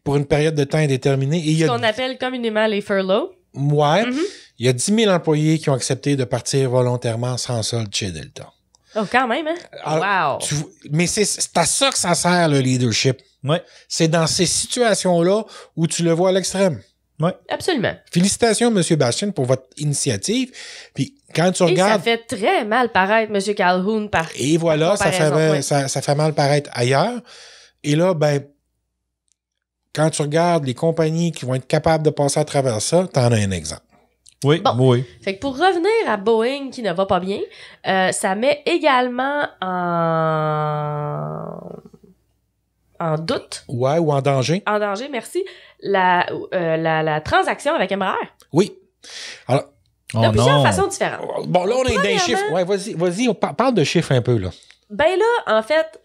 pour une période de temps indéterminée. Et Ce qu'on appelle communément les furloughs. Ouais. Mhm. Il y a 10 000 employés qui ont accepté de partir volontairement sans solde chez Delta. Oh, quand même, hein? wow. mais c'est à ça que ça sert le leadership. Ouais. C'est dans ces situations-là où tu le vois à l'extrême. Oui. Absolument. Félicitations, M. Bastien, pour votre initiative. Puis quand tu Et ça fait très mal paraître, M. Calhoun, par. Et voilà, ça, fait, ça, fait mal paraître ailleurs. Et là, ben, quand tu regardes les compagnies qui vont être capables de passer à travers ça, tu en as un exemple. Oui, oui. Fait que pour revenir à Boeing qui ne va pas bien, euh, ça met également en en doute. Ouais, ou en danger. En danger, merci la, euh, la, la transaction avec Embraer? Oui. Alors, de oh plusieurs façons différentes. Bon, là, on est des chiffres. Ouais, vas-y, vas-y, on parle de chiffres un peu, là. Ben là, en fait,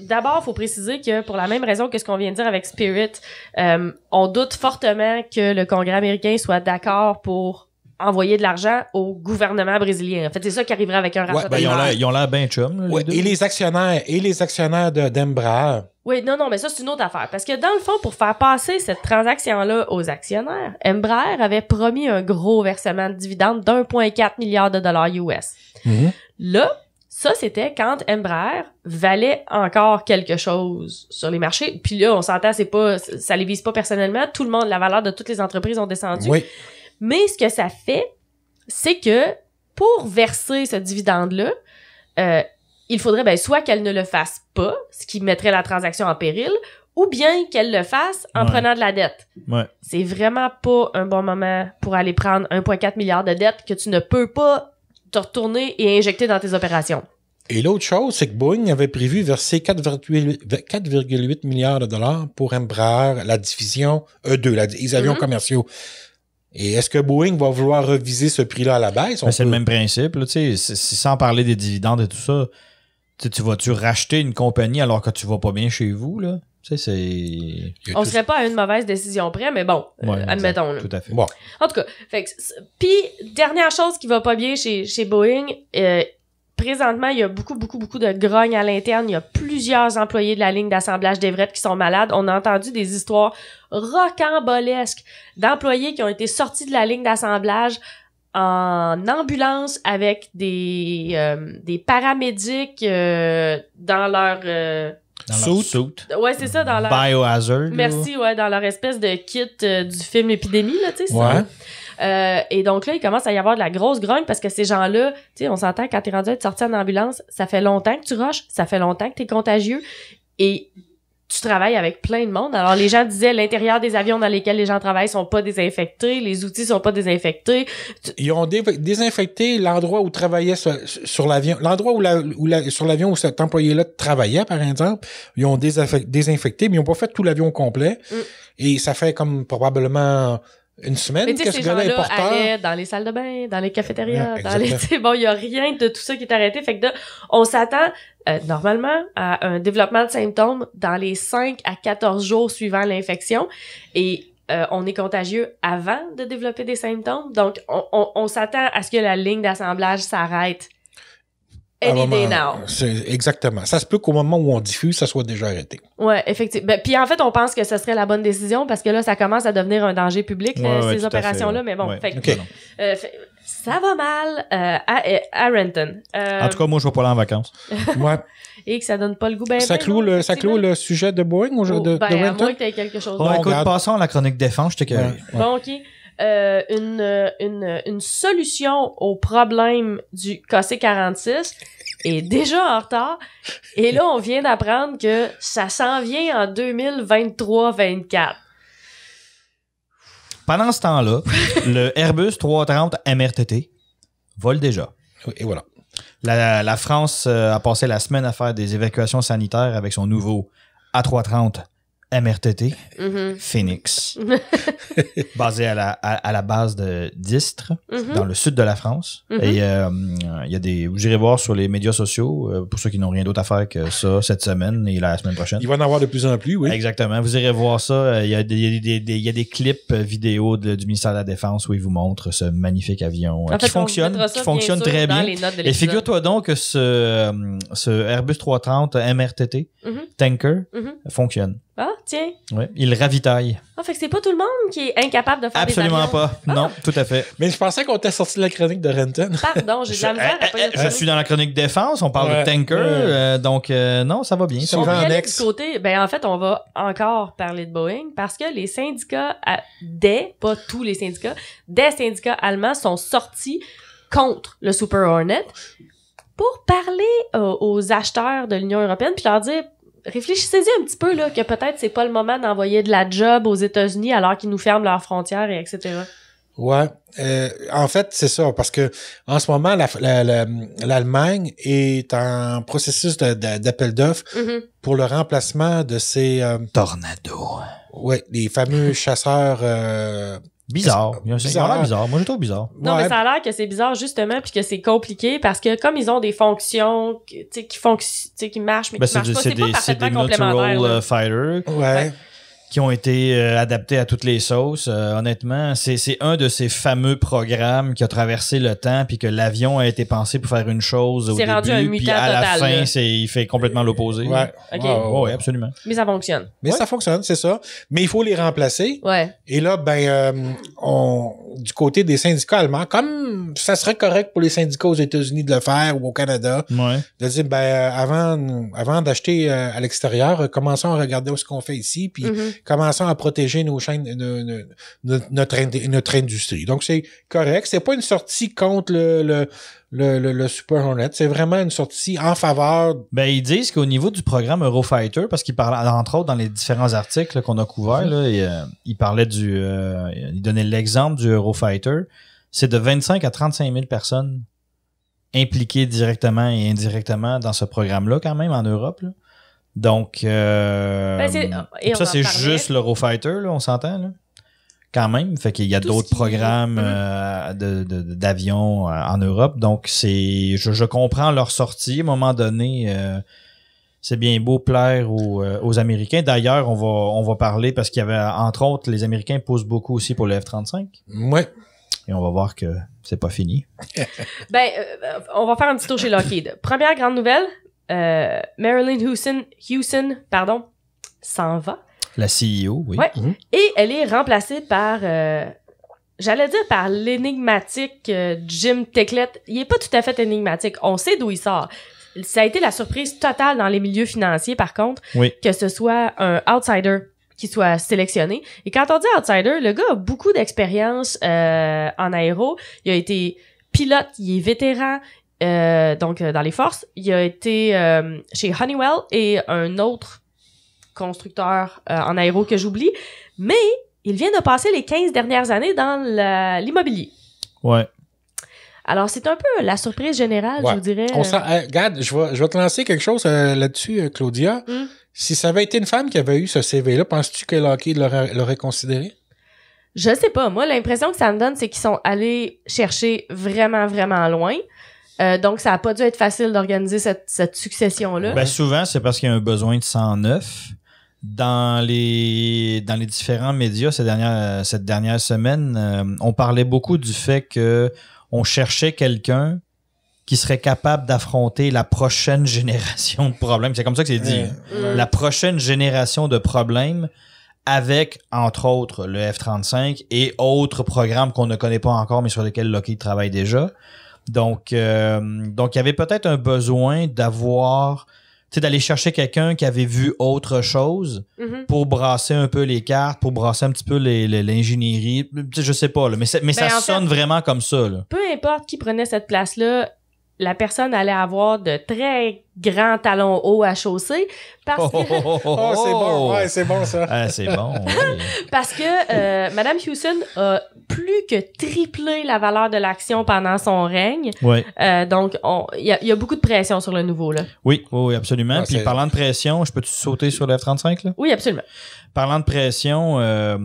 d'abord, il faut préciser que pour la même raison que ce qu'on vient de dire avec Spirit, euh, on doute fortement que le Congrès américain soit d'accord pour envoyer de l'argent au gouvernement brésilien. En fait, c'est ça qui arrivera avec un rachat. Ouais, ben, ils ont l'air bien chum. et les actionnaires et les actionnaires de d'Embraer oui, non, non, mais ça, c'est une autre affaire. Parce que dans le fond, pour faire passer cette transaction-là aux actionnaires, Embraer avait promis un gros versement de dividendes d'1,4 milliard de dollars US. Mhm. Là, ça, c'était quand Embraer valait encore quelque chose sur les marchés. Puis là, on s'entend, c'est pas, ça les vise pas personnellement. Tout le monde, la valeur de toutes les entreprises ont descendu. Oui. Mais ce que ça fait, c'est que pour verser ce dividende-là, euh, il faudrait ben, soit qu'elle ne le fasse pas, ce qui mettrait la transaction en péril, ou bien qu'elle le fasse en prenant de la dette. C'est vraiment pas un bon moment pour aller prendre 1,4 milliard de dettes que tu ne peux pas te retourner et injecter dans tes opérations. Et l'autre chose, c'est que Boeing avait prévu verser 4,8 milliards de dollars pour Embraer, la division E2, les avions mm-hmm. commerciaux. Et est-ce que Boeing va vouloir reviser ce prix-là à la baisse? C'est le même principe. sans parler des dividendes et tout ça, tu vas-tu racheter une compagnie alors que tu vas pas bien chez vous, là? c'est. On serait pas à une mauvaise décision près, mais bon, euh, admettons. tout à fait. Bon. En tout cas, Puis, dernière chose qui va pas bien chez, Boeing, euh, présentement, il y a beaucoup, beaucoup, beaucoup de grogne à l'interne. Il y a plusieurs employés de la ligne d'assemblage d'Everett qui sont malades. On a entendu des histoires rocambolesques d'employés qui ont été sortis de la ligne d'assemblage en ambulance avec des, euh, des paramédics euh, dans leur... Euh, Ouais, c'est ça, dans leur... Biohazard. Merci, ouais, dans leur espèce de kit euh, du film Épidémie, là, tu sais. Ouais. Euh, et donc là, il commence à y avoir de la grosse grogne parce que ces gens-là, tu sais, on s'entend quand t'es rendu à être sorti en ambulance, ça fait longtemps que tu rushes, ça fait longtemps que t'es contagieux. Et tu travailles avec plein de monde. Alors les gens disaient l'intérieur des avions dans lesquels les gens travaillent sont pas désinfectés, les outils sont pas désinfectés. Ils ont désinfecté l'endroit où travaillait sur, l'avion, l'endroit où, la, sur l'avion où cet employé-là travaillait par exemple, ils ont désinfecté, mais ils ont pas fait tout l'avion complet. Mm. Et ça fait comme probablement une semaine que ce gars-là dans les salles de bain, dans les cafétérias, dans les, bon, il y a rien de tout ça qui est arrêté. Fait que on s'attend euh, normalement à un développement de symptômes dans les 5 à 14 jours suivant l'infection et euh, on est contagieux avant de développer des symptômes. Donc, on, s'attend à ce que la ligne d'assemblage s'arrête. Any day now. Exactement. Ça se peut qu'au moment où on diffuse, ça soit déjà arrêté. Oui, effectivement. puis en fait, on pense que ce serait la bonne décision parce que là, ça commence à devenir un danger public, euh, ces opérations-là. Mais bon, ça va mal euh, à, Renton. Euh, en tout cas, moi, je vais pas aller en vacances. Et que ça donne pas le goût. Ben ça, ben cloue, le, ça le sujet de Boeing ou oh, de, ben, Renton? À moins que quelque chose. Bon, écoute, passons à la chronique défense. Je t'ai Bon, OK. Euh, une, euh, une, une solution au problème du KC-46 est déjà en retard. Et là, on vient d'apprendre que ça s'en vient en 2023-24. Pendant ce temps-là, le Airbus 330 MRTT vole déjà. Et voilà. La, la France euh, a passé la semaine à faire des évacuations sanitaires avec son nouveau A330 MRTT, mm-hmm. Phoenix, basé à la, base de Distre, mm-hmm. dans le sud de la France. Mm-hmm. Et euh, il y a des. Vous irez voir sur les médias sociaux, euh, pour ceux qui n'ont rien d'autre à faire que ça cette semaine et la semaine prochaine. Il va en avoir de plus en plus, oui. Exactement. Vous irez voir ça. Il y, a des, clips euh, vidéo du ministère de la Défense où ils vous montrent ce magnifique avion qui, fonctionne, qui fonctionne, très bien. Et figure-toi donc que ce, ce Airbus 330 MRTT Tanker fonctionne. Ah, tiens. Oui, il ravitaille. Ah, fait que c'est pas tout le monde qui est incapable de faire Absolument pas. Ah. Non, tout à fait. Mais je pensais qu'on était sorti de la chronique de Renton. Pardon, j'ai de la eh, eh, Je, suis dans la chronique défense, on parle de tanker, euh, donc euh, non, ça va bien. Ça on va du côté, ben en fait, on va encore parler de Boeing parce que les syndicats, des, pas tous les syndicats, des syndicats allemands sont sortis contre le Super Hornet pour parler euh, aux acheteurs de l'Union européenne puis leur dire réfléchissez-y un petit peu là, que peut-être c'est pas le moment d'envoyer de la job aux États-Unis alors qu'ils nous ferment leurs frontières et etc. Ouais, euh, en fait c'est ça parce que en ce moment l'Allemagne la, est en processus d'appel d'offres mm-hmm. pour le remplacement de ces euh, Tornado. tornados. Ouais, les fameux chasseurs euh, Bizarre. Il y a l'air bizarre. Moi, je trouve bizarre. Non, mais ça a l'air que c'est bizarre, justement, puis que c'est compliqué parce que comme ils ont des fonctions qui, sais qui marchent, mais ben qui marchent pas, c'est pas parfaitement des complémentaires. Uh, fighters. Ouais. ouais qui ont été euh, adaptés à toutes les sauces. Euh, honnêtement, c'est un de ces fameux programmes qui a traversé le temps puis que l'avion a été pensé pour faire une chose au début, puis à la fin, il fait complètement l'opposé. Ouais. ouais, absolument. Mais ça fonctionne. Mais ça fonctionne, c'est ça. Mais il faut les remplacer. Ouais. Et là, ben, euh, on, du côté des syndicats allemands, comme ça serait correct pour les syndicats aux États-Unis de le faire ou au Canada, de dire, ben, avant, avant d'acheter à l'extérieur, commençons à regarder ce qu'on fait ici, puis mm-hmm commençons à protéger nos chaînes, notre, notre, industrie. Donc, c'est correct. C'est pas une sortie contre le, le, le, le Super Hornet. C'est vraiment une sortie en faveur. Ben, ils disent qu'au niveau du programme Eurofighter, parce qu'ils parlent, entre autres, dans les différents articles qu'on a couverts, mhm. là, euh, ils du. Euh, ils l'exemple du Eurofighter. C'est de 25 à 35 000 personnes impliquées directement et indirectement dans ce programme-là, quand même, en Europe. Donc, euh, ben, ça, c'est juste l'Eurofighter, on s'entend, quand même. Fait qu'il y a d'autres programmes mhm. euh, d'avions euh, en Europe. Donc, c'est je, comprends leur sortie. À un moment donné, c'est bien beau plaire aux, Américains. D'ailleurs, on va, on va parler parce qu'il y avait, entre autres, les Américains poussent beaucoup aussi pour le F-35. Ouais. Et on va voir que c'est pas fini. ben, on va faire un petit tour chez Lockheed. Première grande nouvelle, euh, Marilyn Houston, pardon, s'en va. La CEO, oui. Mhm. Et elle est remplacée par, euh, j'allais dire par l'énigmatique euh, Jim Teclette. Il est pas tout à fait énigmatique. On sait d'où il sort. Ça a été la surprise totale dans les milieux financiers, par contre, que ce soit un outsider qui soit sélectionné. Et quand on dit outsider, le gars a beaucoup d'expérience en aéro. Il a été pilote, il est vétéran, euh, donc euh, dans les forces. Il a été euh, chez Honeywell et un autre constructeur en aéro que j'oublie, mais il vient de passer les 15 dernières années dans l'immobilier. Ouais. Alors, c'est un peu la surprise générale, je vous dirais. On regarde, je vais, je te lancer quelque chose là-dessus, Claudia. Mm. Si ça avait été une femme qui avait eu ce CV-là, penses-tu que Lockheed l'aurait considéré? Je sais pas. Moi, l'impression que ça me donne, c'est qu'ils sont allés chercher vraiment, vraiment loin. Euh, donc, ça n'a pas dû être facile d'organiser cette, succession-là. Ben, souvent, c'est parce qu'il y a un besoin de 109. Dans les, dans les différents médias cette dernière semaine, euh, on parlait beaucoup du fait qu'on cherchait quelqu'un qui serait capable d'affronter la prochaine génération de problèmes. C'est comme ça que c'est dit. Hein. La prochaine génération de problèmes avec, entre autres, le F-35 et autres programmes qu'on ne connaît pas encore, mais sur lesquels Lockheed travaille déjà. Donc, euh, donc il y avait peut-être un besoin d'avoir, tu sais, d'aller chercher quelqu'un qui avait vu autre chose mhm. pour brasser un peu les cartes, pour brasser un petit peu l'ingénierie. Les, je sais pas, là, mais, ben, ça sonne vraiment comme ça. Là. Peu importe qui prenait cette place-là, la personne allait avoir de très grands talons hauts à chausser parce que... Oh, oh, oh ah, c'est bon, oh. c'est bon ça. Ah, c'est bon. parce que euh, Madame Houston a plus que triplé la valeur de l'action pendant son règne. Oui. Euh, donc, il y, a beaucoup de pression sur le nouveau. Là. Oui, oui, absolument. Puis parlant de pression, je peux-tu sauter sur le F-35? Oui, absolument. Parlant de pression... Euh,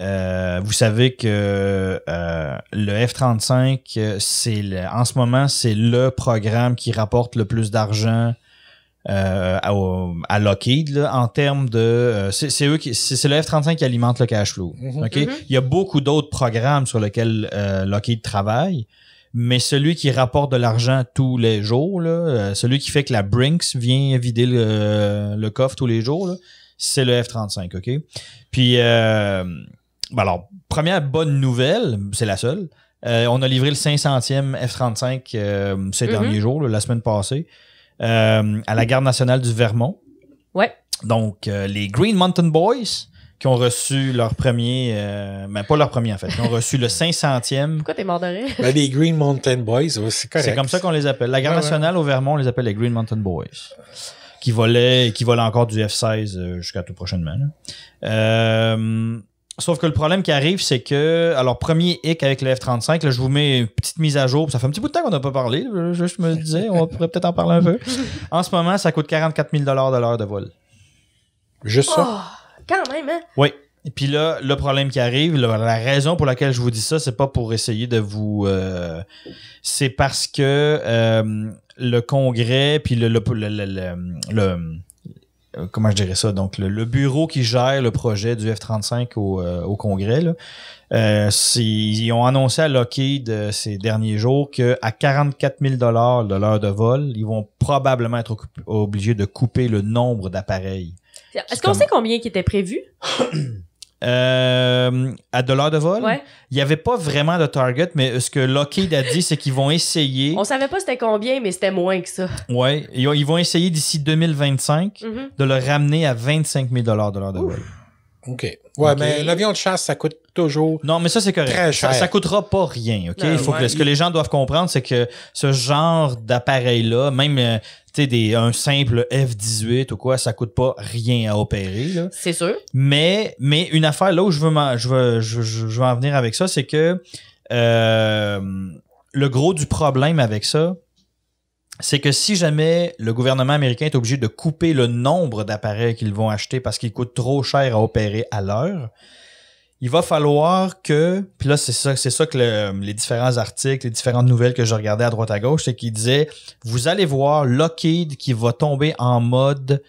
euh, vous savez que euh, le F-35, c'est en ce moment, c'est le programme qui rapporte le plus d'argent euh, à, Lockheed en termes de. c'est eux qui. C'est le F-35 qui alimente le cash flow. Mhm. Okay? Mhm. Il y a beaucoup d'autres programmes sur lesquels Lockheed travaille. Mais celui qui rapporte de l'argent tous les jours, celui qui fait que la Brinks vient vider le, coffre tous les jours, c'est le F-35, OK? Puis ben alors, première bonne nouvelle, c'est la seule. Euh, on a livré le 500e F-35 euh, ces mhm. derniers jours, la semaine passée, euh, à la Garde nationale du Vermont. Ouais. Donc, les Green Mountain Boys qui ont reçu leur premier, mais ben, pas leur premier en fait, qui ont reçu le 500e. Pourquoi t'es mort Ben, les Green Mountain Boys, c'est C'est comme ça qu'on les appelle. La Garde nationale au Vermont, on les appelle les Green Mountain Boys qui volaient qui volent encore du F-16 jusqu'à tout prochainement. Euh, Sauf que le problème qui arrive, c'est que, alors, premier hic avec le F-35, là, je vous mets une petite mise à jour. Ça fait un petit bout de temps qu'on n'a pas parlé. Je, me disais, on pourrait peut-être en parler un peu. En ce moment, ça coûte 44 000 de l'heure de vol. Juste ça. Oh, quand même, hein? Oui. Et puis là, le problème qui arrive, la raison pour laquelle je vous dis ça, c'est pas pour essayer de vous. Euh, c'est parce que euh, le Congrès, puis le, le euh, comment je dirais ça, donc le, bureau qui gère le projet du F-35 au, euh, au Congrès, là, euh, ils ont annoncé à Lockheed ces derniers jours qu'à 44 000 de l'heure de vol, ils vont probablement être obligés de couper le nombre d'appareils. Est-ce qu'on sait combien qui était prévu? Euh, à dollars de vol. Il n'y avait pas vraiment de target, mais ce que Lockheed a dit, c'est qu'ils vont essayer. On savait pas c'était combien, mais c'était moins que ça. Oui, ils vont essayer d'ici 2025 mm-hmm. de le ramener à 25 000 de de vol. OK. Ouais, mais l'avion de chasse, ça coûte toujours. Non, mais ça, c'est correct. Ça, ça, coûtera pas rien. OK? Ben il faut que, ce que les gens doivent comprendre, c'est que ce genre d'appareil-là, même euh, des, un simple F-18 ou quoi, ça coûte pas rien à opérer. C'est sûr. Mais, mais une affaire là où je veux, je veux, je, en venir avec ça, c'est que euh, le gros du problème avec ça, c'est que si jamais le gouvernement américain est obligé de couper le nombre d'appareils qu'ils vont acheter parce qu'ils coûtent trop cher à opérer à l'heure, il va falloir que, puis là c'est ça, c'est ça que les différents articles, les différentes nouvelles que je regardais à droite à gauche, c'est qu'ils disaient, vous allez voir Lockheed qui va tomber en mode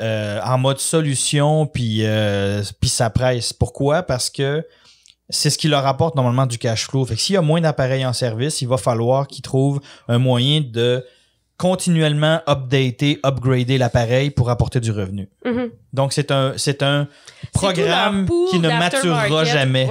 euh, en mode solution, puis euh, puis ça presse. Pourquoi Parce que c'est ce qui leur apporte normalement du cash flow. Fait que s'il y a moins d'appareils en service, il va falloir qu'ils trouvent un moyen de continuellement updater, upgrader l'appareil pour apporter du revenu. Mm-hmm. Donc, c'est un, c'est un programme qui ne maturera jamais.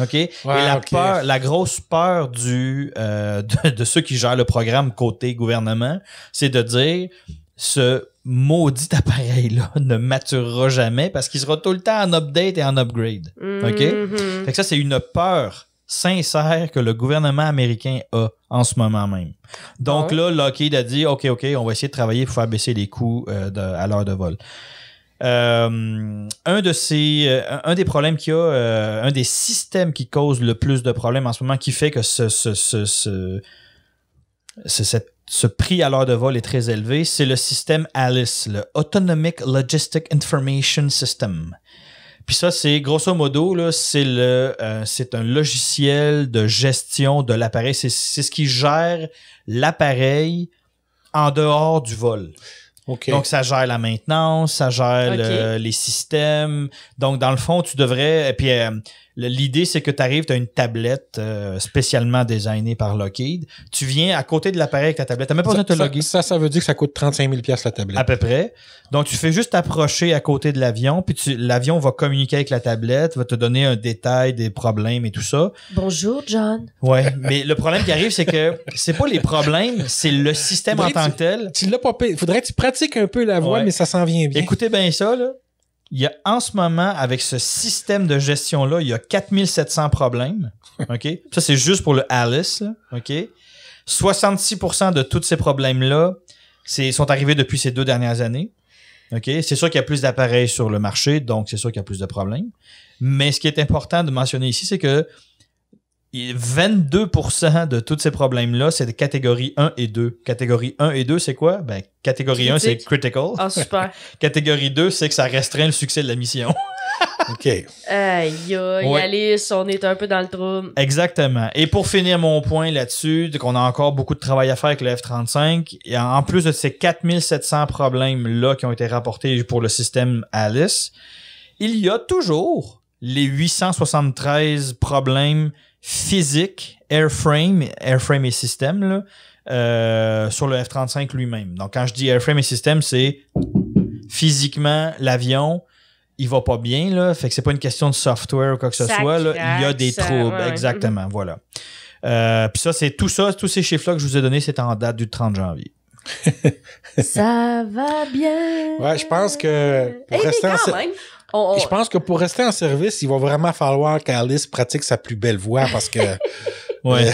OK? Et la, la grosse peur du, euh, de, ceux qui gèrent le programme côté gouvernement, c'est de dire ce maudit appareil-là ne maturera jamais parce qu'il sera tout le temps en update et en upgrade. Mm-hmm. OK? ça, c'est une peur sincère que le gouvernement américain a en ce moment même. Donc ah là, Lockheed a dit, OK, OK, on va essayer de travailler pour faire baisser les coûts euh, à l'heure de vol. Euh, un de ces, euh, un des problèmes qu'il y a, un des systèmes qui cause le plus de problèmes en ce moment, qui fait que ce, ce, prix à l'heure de vol est très élevé, c'est le système ALICE, le Autonomic Logistic Information System. Puis ça, c'est grosso modo, c'est euh, un logiciel de gestion de l'appareil. C'est ce qui gère l'appareil en dehors du vol. Okay. Donc, ça gère la maintenance, ça gère les systèmes. Donc, dans le fond, tu devrais. Et euh, L'idée, c'est que tu arrives, tu as une tablette euh, spécialement designée par Lockheed. Tu viens à côté de l'appareil avec ta tablette. Tu même pas besoin de te loguer. Ça, ça veut dire que ça coûte 35 000 la tablette. À peu près. Donc, tu fais juste approcher à côté de l'avion, puis l'avion va communiquer avec la tablette, va te donner un détail des problèmes et tout ça. Bonjour, John. Ouais, mais le problème qui arrive, c'est que c'est pas les problèmes, c'est le système en tant que tel. Tu l'as pas payé. Faudrait que tu pratiques un peu la voix, mais ça s'en vient bien. Écoutez bien ça, là il y a en ce moment, avec ce système de gestion-là, il y a 4700 problèmes. OK? Ça, c'est juste pour le Alice. 66% de tous ces problèmes-là sont arrivés depuis ces deux dernières années. OK? C'est sûr qu'il y a plus d'appareils sur le marché, donc c'est sûr qu'il y a plus de problèmes. Mais ce qui est important de mentionner ici, c'est que 22% de tous ces problèmes-là, c'est de catégorie 1 et 2. Catégorie 1 et 2, c'est quoi? Ben, catégorie 1, c'est critical. Ah, super. catégorie 2, c'est que ça restreint le succès de la mission. OK. Aïe, Alice, on est un peu dans le trou. Exactement. Et pour finir mon point là-dessus, qu'on a encore beaucoup de travail à faire avec le F-35, et en plus de ces 4700 problèmes-là qui ont été rapportés pour le système Alice, il y a toujours les 873 problèmes physique, airframe, airframe et système, là, euh, sur le F-35 lui-même. Donc, quand je dis airframe et système, c'est physiquement l'avion, il va pas bien, là. Fait que c'est pas une question de software ou quoi que ce soit. il y a des troubles. Exactement. Mm-hmm. Voilà. Euh, puis ça, c'est tout ça, tous ces chiffres-là que je vous ai donnés, c'est en date du 30 janvier. ça va bien. Ouais, je pense que. Eh, Oh, oh. Je pense que pour rester en service, il va vraiment falloir qu'Alice pratique sa plus belle voix parce que. Euh,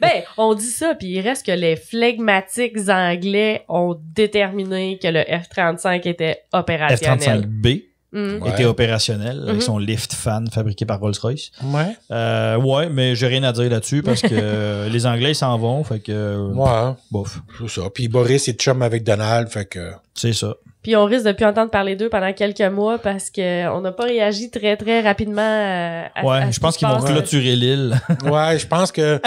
ben, on dit ça, puis il reste que les flegmatiques anglais ont déterminé que le F-35 était opérationnel. F-35B. Hmm. était opérationnel avec mhm. son lift fan fabriqué par Rolls-Royce. Ouais. Euh, ouais, mais j'ai rien à dire là-dessus parce que les Anglais s'en vont, fait que. Ouais. Bof. Tout ça. Puis Boris est chum avec Donald, fait que. C'est ça. Puis on risque de plus entendre parler d'eux pendant quelques mois parce qu'on n'a pas réagi très, très rapidement euh, à, Ouais, je pense qu'ils vont clôturer l'île. ouais, je pense que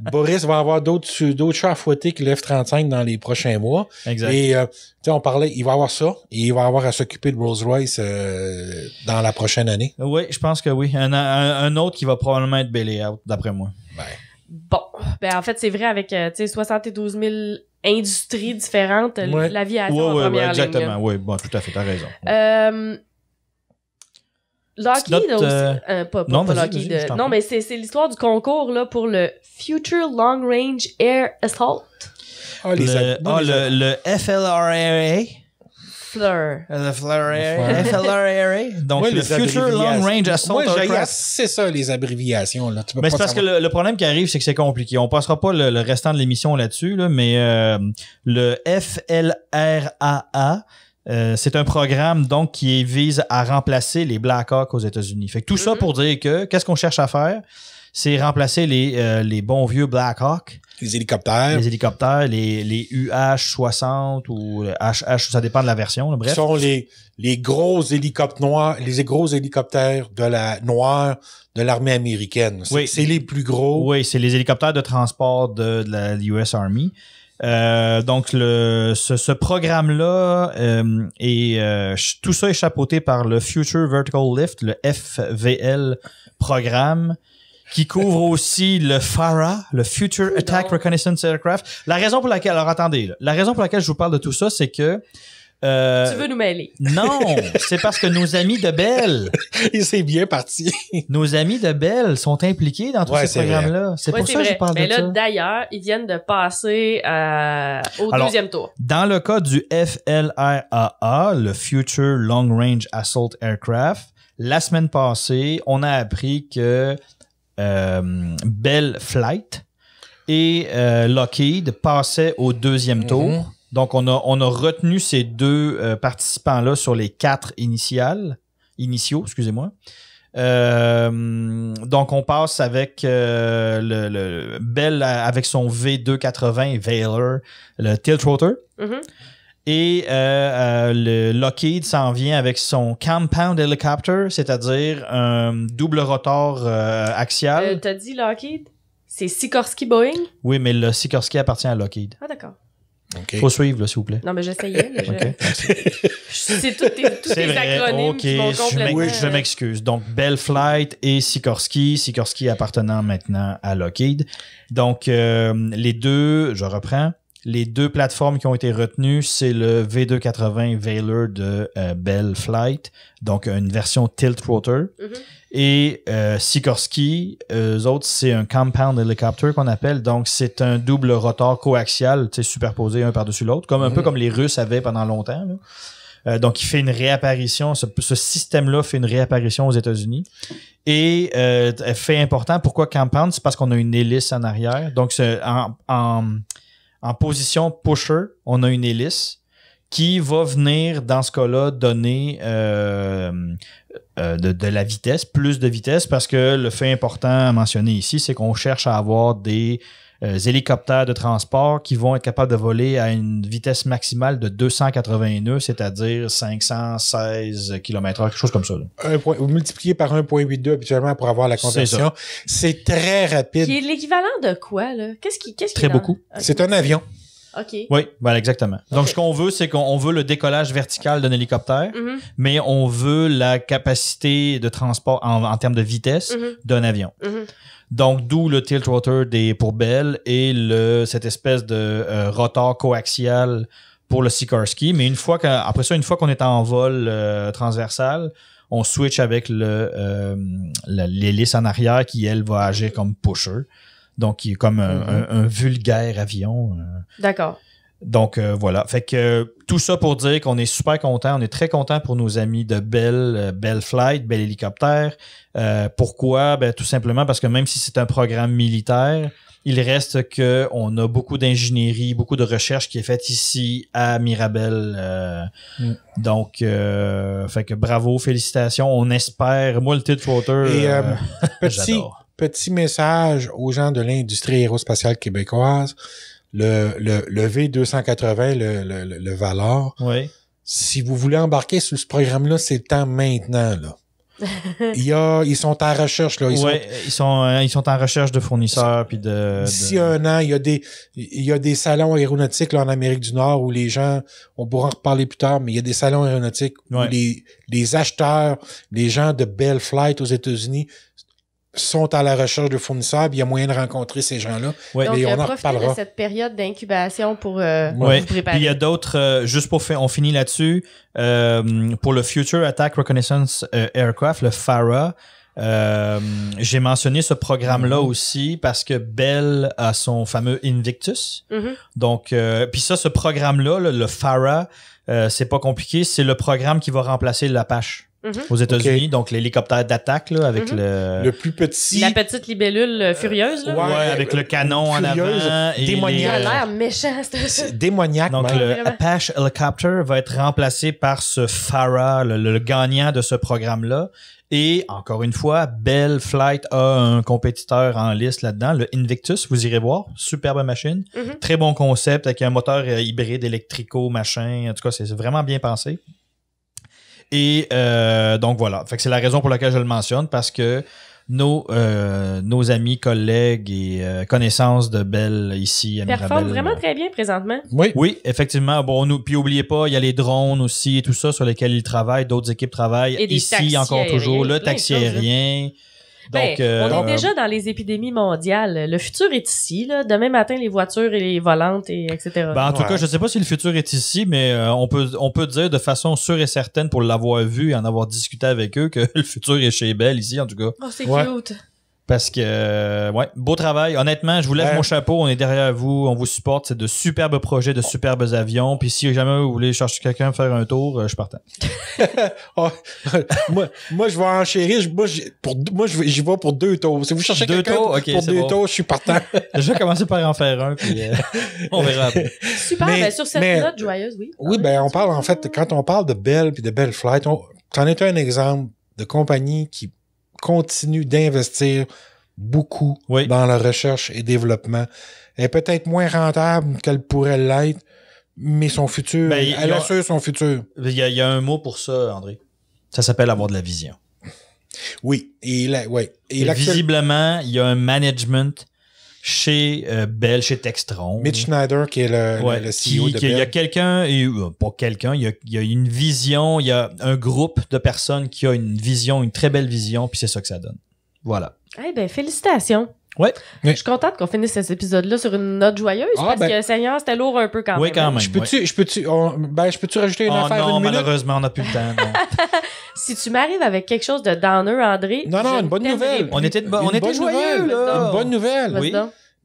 Boris va avoir d'autres, d'autres chats à fouetter que f 35 dans les prochains mois. Exact. Et, euh, tu sais, on parlait, il va avoir ça et il va avoir à s'occuper de Rolls-Royce euh, dans la prochaine année. Oui, je pense que oui. Un, autre qui va probablement être bailé out, d'après moi. Ben. Bon, ben en fait, c'est vrai avec euh, tu 72 000 industries différentes, ouais. l'aviation ouais, en ouais, exactement. Ligne. Oui, bon, tout à fait, t'as raison. Euh, euh, euh aussi, non, mais c'est l'histoire du concours là, pour le Future Long Range Air Assault. Ah, le, ah, ah le, le FLRAA. Fleur. Donc, le Future Long Range Assault C'est ça, les abréviations. Là. mais parce que le, problème qui arrive, c'est que c'est compliqué. On passera pas le, restant de l'émission là-dessus, mais euh, le FLRAA, euh, c'est un programme donc qui vise à remplacer les Black Hawk aux États-Unis. Fait tout ça mm-hmm. pour dire que qu'est-ce qu'on cherche à faire, c'est remplacer les, euh, bons vieux Black Hawk les hélicoptères. Les hélicoptères, les, UH-60 ou HH, ça dépend de la version, Ce sont les, gros hélicoptères noirs, les gros hélicoptères de la noire de l'armée américaine. C'est les plus gros. Oui, c'est les hélicoptères de transport de, de la Army. Euh, donc, le, ce, programme-là, euh, euh, tout ça est chapeauté par le Future Vertical Lift, le FVL programme, qui couvre aussi le FARA, le Future Attack Reconnaissance Aircraft. La raison pour laquelle, alors attendez, la raison pour laquelle je vous parle de tout ça, c'est que euh, tu veux nous mêler. Non, c'est parce que nos amis de Bell. Il s'est bien parti. nos amis de Bell sont impliqués dans tous ces programmes-là. C'est pour ça que je parle de ça. Et là, d'ailleurs, ils viennent de passer euh, au deuxième tour. Dans le cas du FLRAA, le Future Long Range Assault Aircraft, la semaine passée, on a appris que euh, Bell Flight et euh, Lockheed passaient au deuxième tour. Mhm. Donc, on a, on a retenu ces deux euh, participants-là sur les quatre initiales, initiaux, excusez-moi. donc, on passe avec le, Bell avec son V280 Valor, le Tiltrotor. Mhm. Et euh, euh, le Lockheed s'en vient avec son compound helicopter, c'est-à-dire un double rotor euh, axial. T'as dit Lockheed? C'est Sikorsky Boeing? Oui, mais le Sikorsky appartient à Lockheed. Ah, d'accord. Ok. Faut suivre, s'il vous plaît. Non, mais j'essayais. Je... C'est tous tes, acronymes qui je m'excuse. Donc, Bell Flight et Sikorsky. Sikorsky appartenant maintenant à Lockheed. Donc, les deux, je reprends, les deux plateformes qui ont été retenues, c'est le V280 Valor de euh, Bell Flight, donc une version tilt rotor. Mm-hmm. Et euh, Sikorsky, eux autres, c'est un compound helicopter qu'on appelle. Donc, c'est un double rotor coaxial, tu sais, superposé un par-dessus l'autre, comme un peu mm-hmm. comme les Russes avaient pendant longtemps. Euh, donc, il fait une réapparition. Ce, système-là fait une réapparition aux États-Unis. Et fait important, pourquoi Compound? C'est parce qu'on a une hélice en arrière. Donc, en, en position pusher, on a une hélice qui va venir, dans ce cas-là, donner euh, euh, de, de, la vitesse, plus de vitesse, parce que le fait important à mentionner ici, c'est qu'on cherche à avoir des euh, hélicoptères de transport qui vont être capables de voler à une vitesse maximale de 280 nœuds, c'est-à-dire 516 km/h, quelque chose comme ça. vous multipliez par 1.82 habituellement pour avoir la conversion. C'est très rapide. C'est l'équivalent de quoi là Qu'est-ce qui, quest beaucoup. C'est un avion. Oui, voilà, exactement. Donc, ce qu'on veut, c'est qu'on veut le décollage vertical d'un hélicoptère, mm-hmm. mais on veut la capacité de transport en, termes de vitesse mm-hmm. d'un avion. Mm-hmm. Donc, d'où le tilt rotor des, pour et cette espèce de euh, rotor coaxial pour le Sikorsky. Mais une fois après ça, une fois qu'on est en vol euh, transversal, on switch avec euh, l'hélice en arrière qui, elle, va agir comme pusher. Donc, il est comme un, mhm. vulgaire avion. Euh. D'accord. Donc euh, voilà, fait que euh, tout ça pour dire qu'on est super content, on est très content pour nos amis de Bell, belles Bell Flight, Bell Hélicoptère. pourquoi ben, tout simplement parce que même si c'est un programme militaire, il reste que on a beaucoup d'ingénierie, beaucoup de recherche qui est faite ici à Mirabel. Mm. Donc fait que bravo, félicitations. On espère moi le titre Et petit message aux gens de l'industrie aérospatiale québécoise. Le, le, V280, le, le, Valor. Oui. Si vous voulez embarquer sous ce programme-là, c'est le temps maintenant. il y a, ils sont en recherche là. Ils, sont, hein, ils sont, en recherche de fournisseurs puis de. D'ici un an, il y a des, il y des salons aéronautiques en Amérique du Nord où les gens, on pourra en reparler plus tard, mais il y a des salons aéronautiques où les, les acheteurs, les gens de Bell Flight aux États-Unis sont à la recherche de fournisseurs, il y a moyen de rencontrer ces gens-là. Ouais. on en reparlera. de cette période d'incubation pour, euh, préparer. Puis il y a d'autres, euh, juste pour faire, on finit là-dessus, euh, pour le Future Attack Reconnaissance euh, Aircraft, le FARA, j'ai mentionné ce programme-là mm-hmm. aussi parce que Bell a son fameux Invictus. Mm-hmm. Donc, puis ça, ce programme-là, le, FARA, FARA, c'est pas compliqué, c'est le programme qui va remplacer l'Apache. Mhm. aux États-Unis. Donc, l'hélicoptère d'attaque, avec mhm. le. Le plus petit. La petite libellule euh, furieuse, Ouais, avec le canon en avant. Et démoniaque. l'air méchant, Démoniaque, Donc, le Apache Helicopter va être remplacé par ce Farah, le, gagnant de ce programme-là. Et encore une fois, Bell Flight a un compétiteur en liste là-dedans, le Invictus, vous irez voir. Superbe machine. Mhm. Très bon concept avec un moteur euh, hybride, électrico, machin. En tout cas, c'est vraiment bien pensé. Et euh, donc voilà. Fait que c'est la raison pour laquelle je le mentionne, parce que nos, euh, nos amis, collègues et euh, connaissances de Bell ici à performent vraiment très bien présentement. Oui. Oui, effectivement. Bon, nous, puis n'oubliez pas, il y a les drones aussi et tout ça sur lesquels ils travaillent, d'autres équipes travaillent. ici, encore toujours, le taxi hein. aérien. Ben, Donc, euh, on est euh, déjà dans les épidémies mondiales. Le futur est ici. Là. Demain matin, les voitures et les volantes, et etc. Ben, en tout cas, je ne sais pas si le futur est ici, mais euh, on, peut, on peut dire de façon sûre et certaine, pour l'avoir vu et en avoir discuté avec eux, que le futur est chez Belle ici, en tout cas. Oh, c'est cute. Parce que, euh, ouais, beau travail. Honnêtement, je vous lève mon chapeau. On est derrière vous. On vous supporte. C'est de superbes projets, de superbes avions. Puis si jamais vous voulez chercher quelqu'un faire un tour, euh, je partais. Oh, moi, je vais enchérir. Moi, pour, moi j'y vais pour deux tours. Si vous cherchez quelqu'un pour deux tours, je suis partant. Je vais commencer par en faire un. Puis, euh, on verra après. Super. Mais, ben, sur cette note joyeuse, oui. Oui, ben, on parle, en fait, quand on parle de Bell puis de Bell Flight, t'en es un exemple de compagnie qui continue d'investir beaucoup dans la recherche et développement. Elle est peut-être moins rentable qu'elle pourrait l'être, mais son futur, ben, elle assure son futur. Il y, a un mot pour ça, André. Ça s'appelle avoir de la vision. Oui. Et, là, ouais. visiblement, il y a un management chez euh, Bell, chez Textron. Mitch Schneider, qui est le, le CEO de Il y a quelqu'un, euh, pas quelqu'un, il, y, a, une vision, il y a un groupe de personnes qui a une vision, une très belle vision, puis c'est ça que ça donne. Voilà. Eh bien, félicitations. Ouais. Je suis contente qu'on finisse cet épisode-là sur une note joyeuse ah, parce que ben- Seigneur, c'était lourd un peu quand même. Oui, quand même. Je peux-tu peux ben, peux rajouter une oh, affaire non, une malheureusement, on n'a plus le temps. si tu m'arrives avec quelque chose de downer, André. Non, non, une bonne nouvelle. On était, on était joyeux. là. Une bonne nouvelle. Oui.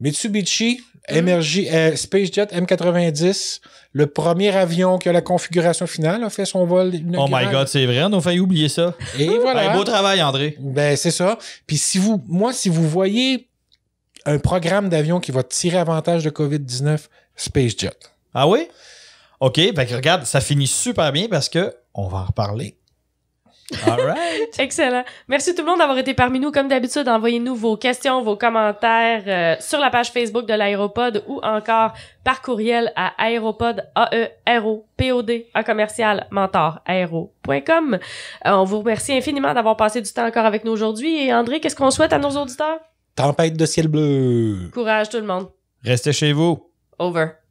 Mitsubishi, MRJ, SpaceJet M90, le premier avion qui a la configuration finale a fait son vol. Oh my God, c'est vrai, on a failli oublier ça. Et voilà. Un beau travail, André. Ben, c'est ça. Puis si vous, moi, si vous voyez un programme d'avion qui va tirer avantage de COVID-19, Jet. Ah oui? OK, ben regarde, ça finit super bien parce que on va en reparler. All right. Excellent. Merci tout le monde d'avoir été parmi nous. Comme d'habitude, envoyez-nous vos questions, vos commentaires euh, sur la page Facebook de l'Aéropod ou encore par courriel à aéropod, a e r o p o d à commercial mentor, aero.com. Euh, on vous remercie infiniment d'avoir passé du temps encore avec nous aujourd'hui. Et André, qu'est-ce qu'on souhaite à nos auditeurs? Tempête de ciel bleu. Courage tout le monde. Restez chez vous. Over.